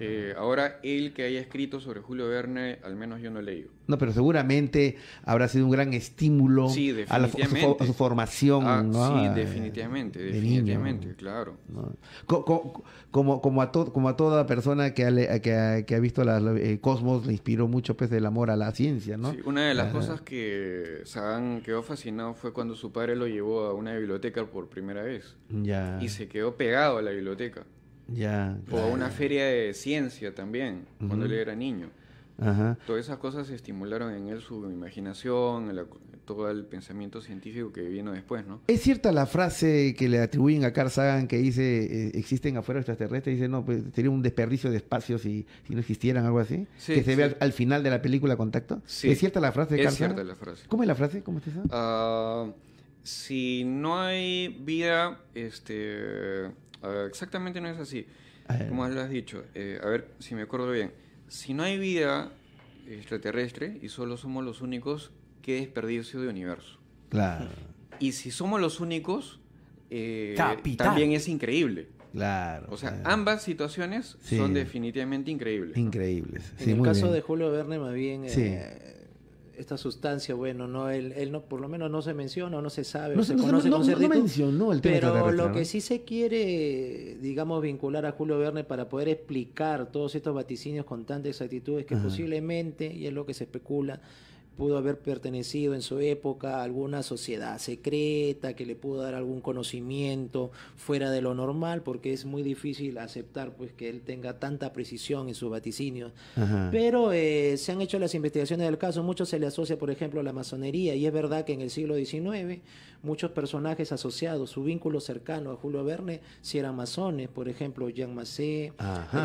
Eh, ahora, él que haya escrito sobre Julio Verne, al menos yo no leído pero seguramente habrá sido un gran estímulo a, su, formación. Ah, sí, ah, definitivamente, definitivamente, claro. Como, como, a como a toda persona que ha, que visto la, eh, Cosmos, le inspiró mucho pues, el amor a la ciencia, ¿no? Sí, una de las cosas que Sagan quedó fascinado fue cuando su padre lo llevó a una biblioteca por primera vez. Ya. Y se quedó pegado a la biblioteca. Ya. O a una feria de ciencia también, cuando él era niño. Todas esas cosas estimularon en él su imaginación, todo el pensamiento científico que vino después, ¿no? Es cierta la frase que le atribuyen a Carl Sagan que dice, eh, existen afuera extraterrestres, dice, no, pues sería un desperdicio de espacio si, si no existieran, algo así. que se ve al, final de la película Contacto. ¿Es cierta la frase de Carl Sagan? Es cierta la frase. ¿Cómo es la frase? Ah, si no hay vida, este, ah, exactamente no es así. Como has dicho, eh, a ver si me acuerdo bien si no hay vida extraterrestre y solo somos los únicos, qué desperdicio de universo. Claro. Y si somos los únicos, eh, también es increíble. Claro. O sea, ambas situaciones son definitivamente increíbles. Increíbles. en el caso de Julio Verne, más bien, eh, esta sustancia, bueno, no, él, él, no, por lo menos no se menciona, no se sabe, no, se conoce mencionó el tema Pero lo que sí se quiere, digamos, vincular a Julio Verne para poder explicar todos estos vaticinios con tanta exactitud es que posiblemente, y es lo que se especula, pudo haber pertenecido en su época a alguna sociedad secreta, que le pudo dar algún conocimiento fuera de lo normal, porque es muy difícil aceptar pues que él tenga tanta precisión en sus vaticinios. Pero eh, se han hecho las investigaciones del caso, mucho se le asocia, por ejemplo, a la masonería, y es verdad que en el siglo XIX muchos personajes asociados, su vínculo cercano a Julio Verne, si eran masones, por ejemplo, Jean Massé,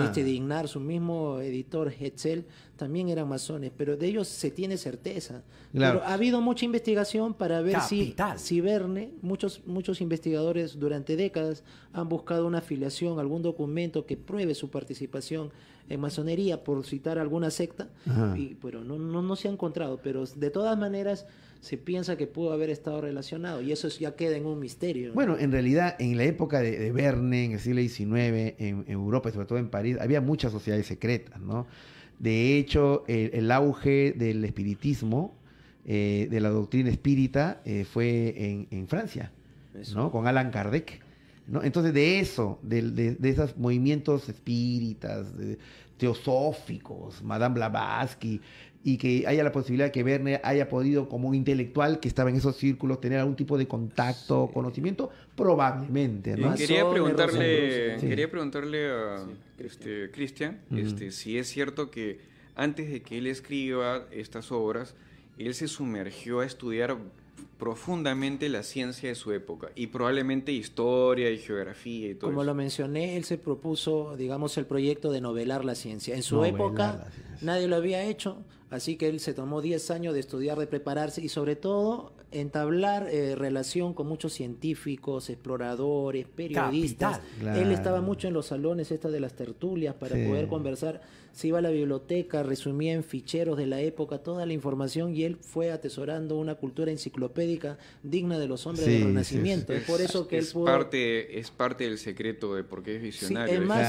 este Dignar, su mismo editor Hetzel, también eran masones, pero de ellos se tiene certeza pero ha habido mucha investigación para ver si, si Verne, muchos, muchos investigadores durante décadas han buscado una afiliación, algún documento que pruebe su participación en masonería, por citar alguna secta, y, pero no, se ha encontrado. Pero de todas maneras se piensa que pudo haber estado relacionado y eso ya queda en un misterio. Bueno, en realidad en la época de, Verne, en el siglo XIX, en, en Europa, sobre todo en París, había muchas sociedades secretas, ¿no? De hecho, el, auge del espiritismo, eh, de la doctrina espírita, eh, fue en, Francia, ¿no? Con Alan Kardec. ¿no? Entonces, de eso, de, esos movimientos espíritas, teosóficos, Madame Blavatsky, y que haya la posibilidad de que Verne haya podido, como un intelectual que estaba en esos círculos, tener algún tipo de contacto, conocimiento, probablemente. ¿no? Quería preguntarle, quería preguntarle a este, Cristian este, si es cierto que antes de que él escriba estas obras, él se sumergió a estudiar profundamente la ciencia de su época y probablemente historia y geografía y todo. Como lo mencioné, él se propuso, digamos, el proyecto de novelar la ciencia. En su época nadie lo había hecho. Así que él se tomó 10 años de estudiar, de prepararse y sobre todo entablar eh, relación con muchos científicos, exploradores, periodistas. Él estaba mucho en los salones estas de las tertulias para poder conversar se iba a la biblioteca, resumía en ficheros de la época toda la información y él fue atesorando una cultura enciclopédica digna de los hombres del Renacimiento. Es, por eso que parte, es parte del secreto de por qué es visionario, es, más,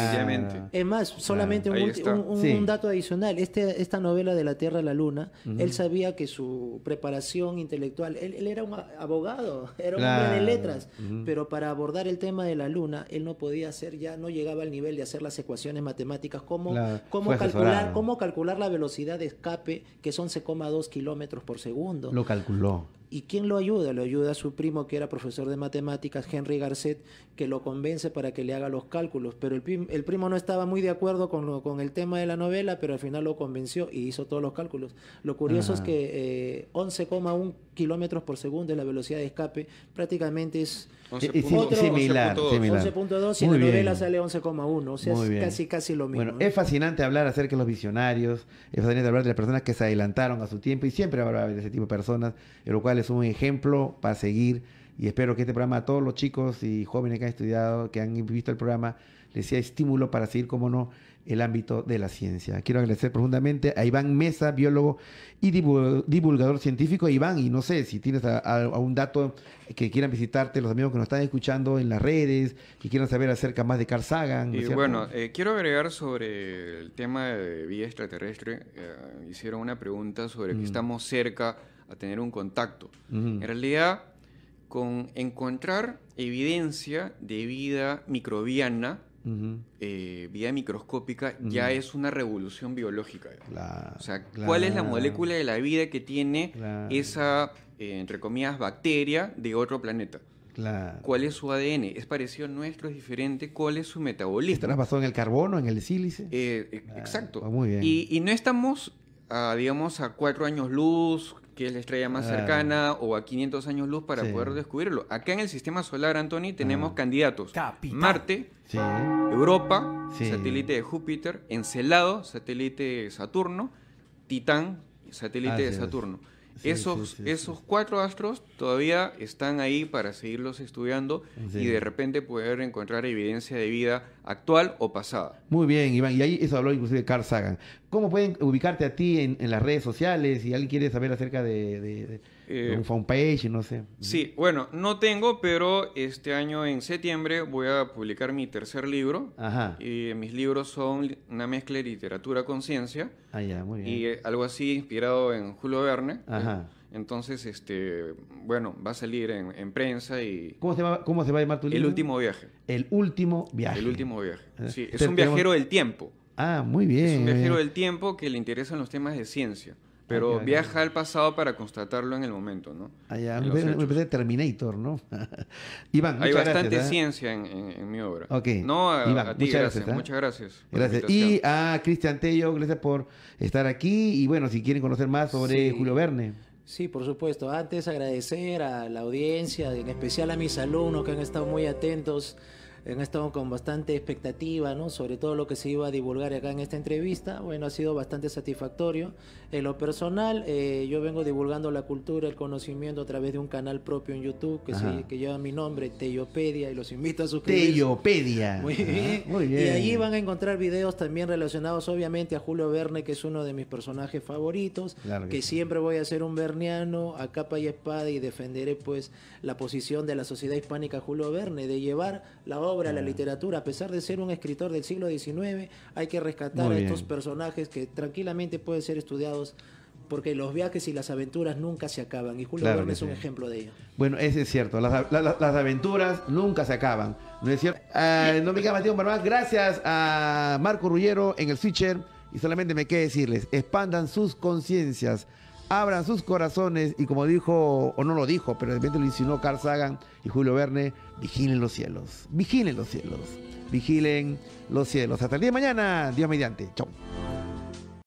solamente un, dato adicional. Este, esta novela de La Tierra y la Luna, él sabía que su preparación intelectual, él, era un abogado, (laughs) era un hombre de letras, pero para abordar el tema de la Luna, él no podía hacer ya, no llegaba al nivel de hacer las ecuaciones matemáticas como, como calcular, cómo calcular la velocidad de escape, que es 11,2 kilómetros por segundo. Lo calculó. ¿Y quién lo ayuda? Lo ayuda su primo, que era profesor de matemáticas, Henry Garcet, que lo convence para que le haga los cálculos. Pero el, primo no estaba muy de acuerdo con, el tema de la novela, pero al final lo convenció y hizo todos los cálculos. Lo curioso es que 11,1 eh, kilómetros por segundo de la velocidad de escape, prácticamente es 11.2 y en la novela sale 11.1, o sea, casi, casi lo mismo. Bueno, es fascinante hablar acerca de los visionarios, es fascinante hablar de las personas que se adelantaron a su tiempo y siempre hablaba de ese tipo de personas, lo cual es un ejemplo para seguir y espero que este programa a todos los chicos y jóvenes que han estudiado, que han visto el programa, les sea estímulo para seguir, como no, el ámbito de la ciencia. Quiero agradecer profundamente a Iván Mesa, biólogo y divulgador científico. Iván, y no sé si tienes algún dato que quieran visitarte, los amigos que nos están escuchando en las redes, que quieran saber acerca más de Carl Sagan. bueno, eh, quiero agregar sobre el tema de vida extraterrestre. Eh, hicieron una pregunta sobre que mm. estamos cerca a tener un contacto. Mm. En realidad, con encontrar evidencia de vida microbiana, eh, vía microscópica, ya es una revolución biológica. o sea, ¿cuál es la molécula de la vida que tiene esa, eh, entre comillas, bacteria de otro planeta? ¿Cuál es su ADN? ¿Es parecido al nuestro? ¿Es diferente? ¿Cuál es su metabolismo? ¿Estará basado en el carbono, en el sílice? Eh, e-, exacto. Pues y, no estamos, digamos, a cuatro años luz, que es la estrella más cercana, o a 500 años luz para poder descubrirlo. Acá en el sistema solar, Anthony, tenemos ah. candidatos. Marte, Europa, satélite de Júpiter, Encelado, satélite de Saturno, Titán, satélite de Saturno esos, esos cuatro astros todavía están ahí para seguirlos estudiando y de repente poder encontrar evidencia de vida actual o pasada. Muy bien, Iván. Y ahí eso habló inclusive Carl Sagan. ¿Cómo pueden ubicarte a ti en, las redes sociales si alguien quiere saber acerca de eh, un fanpage, no sé. Sí, bueno, no tengo, pero este año en septiembre voy a publicar mi tercer libro. Ajá. Y mis libros son una mezcla de literatura con ciencia. Ah, ya, muy bien. Y algo así inspirado en Julio Verne. Ajá. entonces, este, bueno, va a salir en, prensa y... ¿Cómo se, va, ¿Cómo se va a llamar tu libro? El último viaje. El último viaje. El último viaje. Eh, sí, es un viajero del tiempo. Ah, muy bien. Es un viajero del tiempo que le interesan los temas de ciencia. Pero viaja al pasado para constatarlo en el momento, ¿no? Allá, me parece Terminator, ¿no? (laughs) Iván, Hay bastante ¿eh? ciencia en, mi obra. Ok. Iván, muchas gracias. gracias ¿eh? muchas gracias. Gracias. Y a Cristian Tello, gracias por estar aquí. Y bueno, si quieren conocer más sobre Julio Verne. Sí, por supuesto. Antes agradecer a la audiencia, en especial a mis alumnos que han estado muy atentos han estado con bastante expectativa, ¿no? Sobre todo lo que se iba a divulgar acá en esta entrevista. Bueno, ha sido bastante satisfactorio. En lo personal, eh, yo vengo divulgando la cultura, el conocimiento a través de un canal propio en YouTube que, que lleva mi nombre, Teyopedia, y los invito a suscribirse. Teyopedia. Muy bien. Y allí van a encontrar videos también relacionados, obviamente, a Julio Verne, que es uno de mis personajes favoritos, que, siempre voy a ser un verniano a capa y espada y defenderé, pues, la posición de la sociedad hispánica Julio Verne, de llevar la obra obra, la literatura, a pesar de ser un escritor del siglo XIX, hay que rescatar a estos personajes que tranquilamente pueden ser estudiados porque los viajes y las aventuras nunca se acaban. Y Julio Verne es un ejemplo de ello. Bueno, ese es cierto. Las, las, aventuras nunca se acaban. ¿No ah, no me queda más Gracias a Marco Rullero en el Switcher. Y solamente me queda decirles, expandan sus conciencias abran sus corazones y como dijo, o no lo dijo, pero de repente lo insinuó Carl Sagan y Julio Verne, vigilen los cielos, vigilen los cielos, vigilen los cielos. Hasta el día de mañana, Dios mediante. Chau.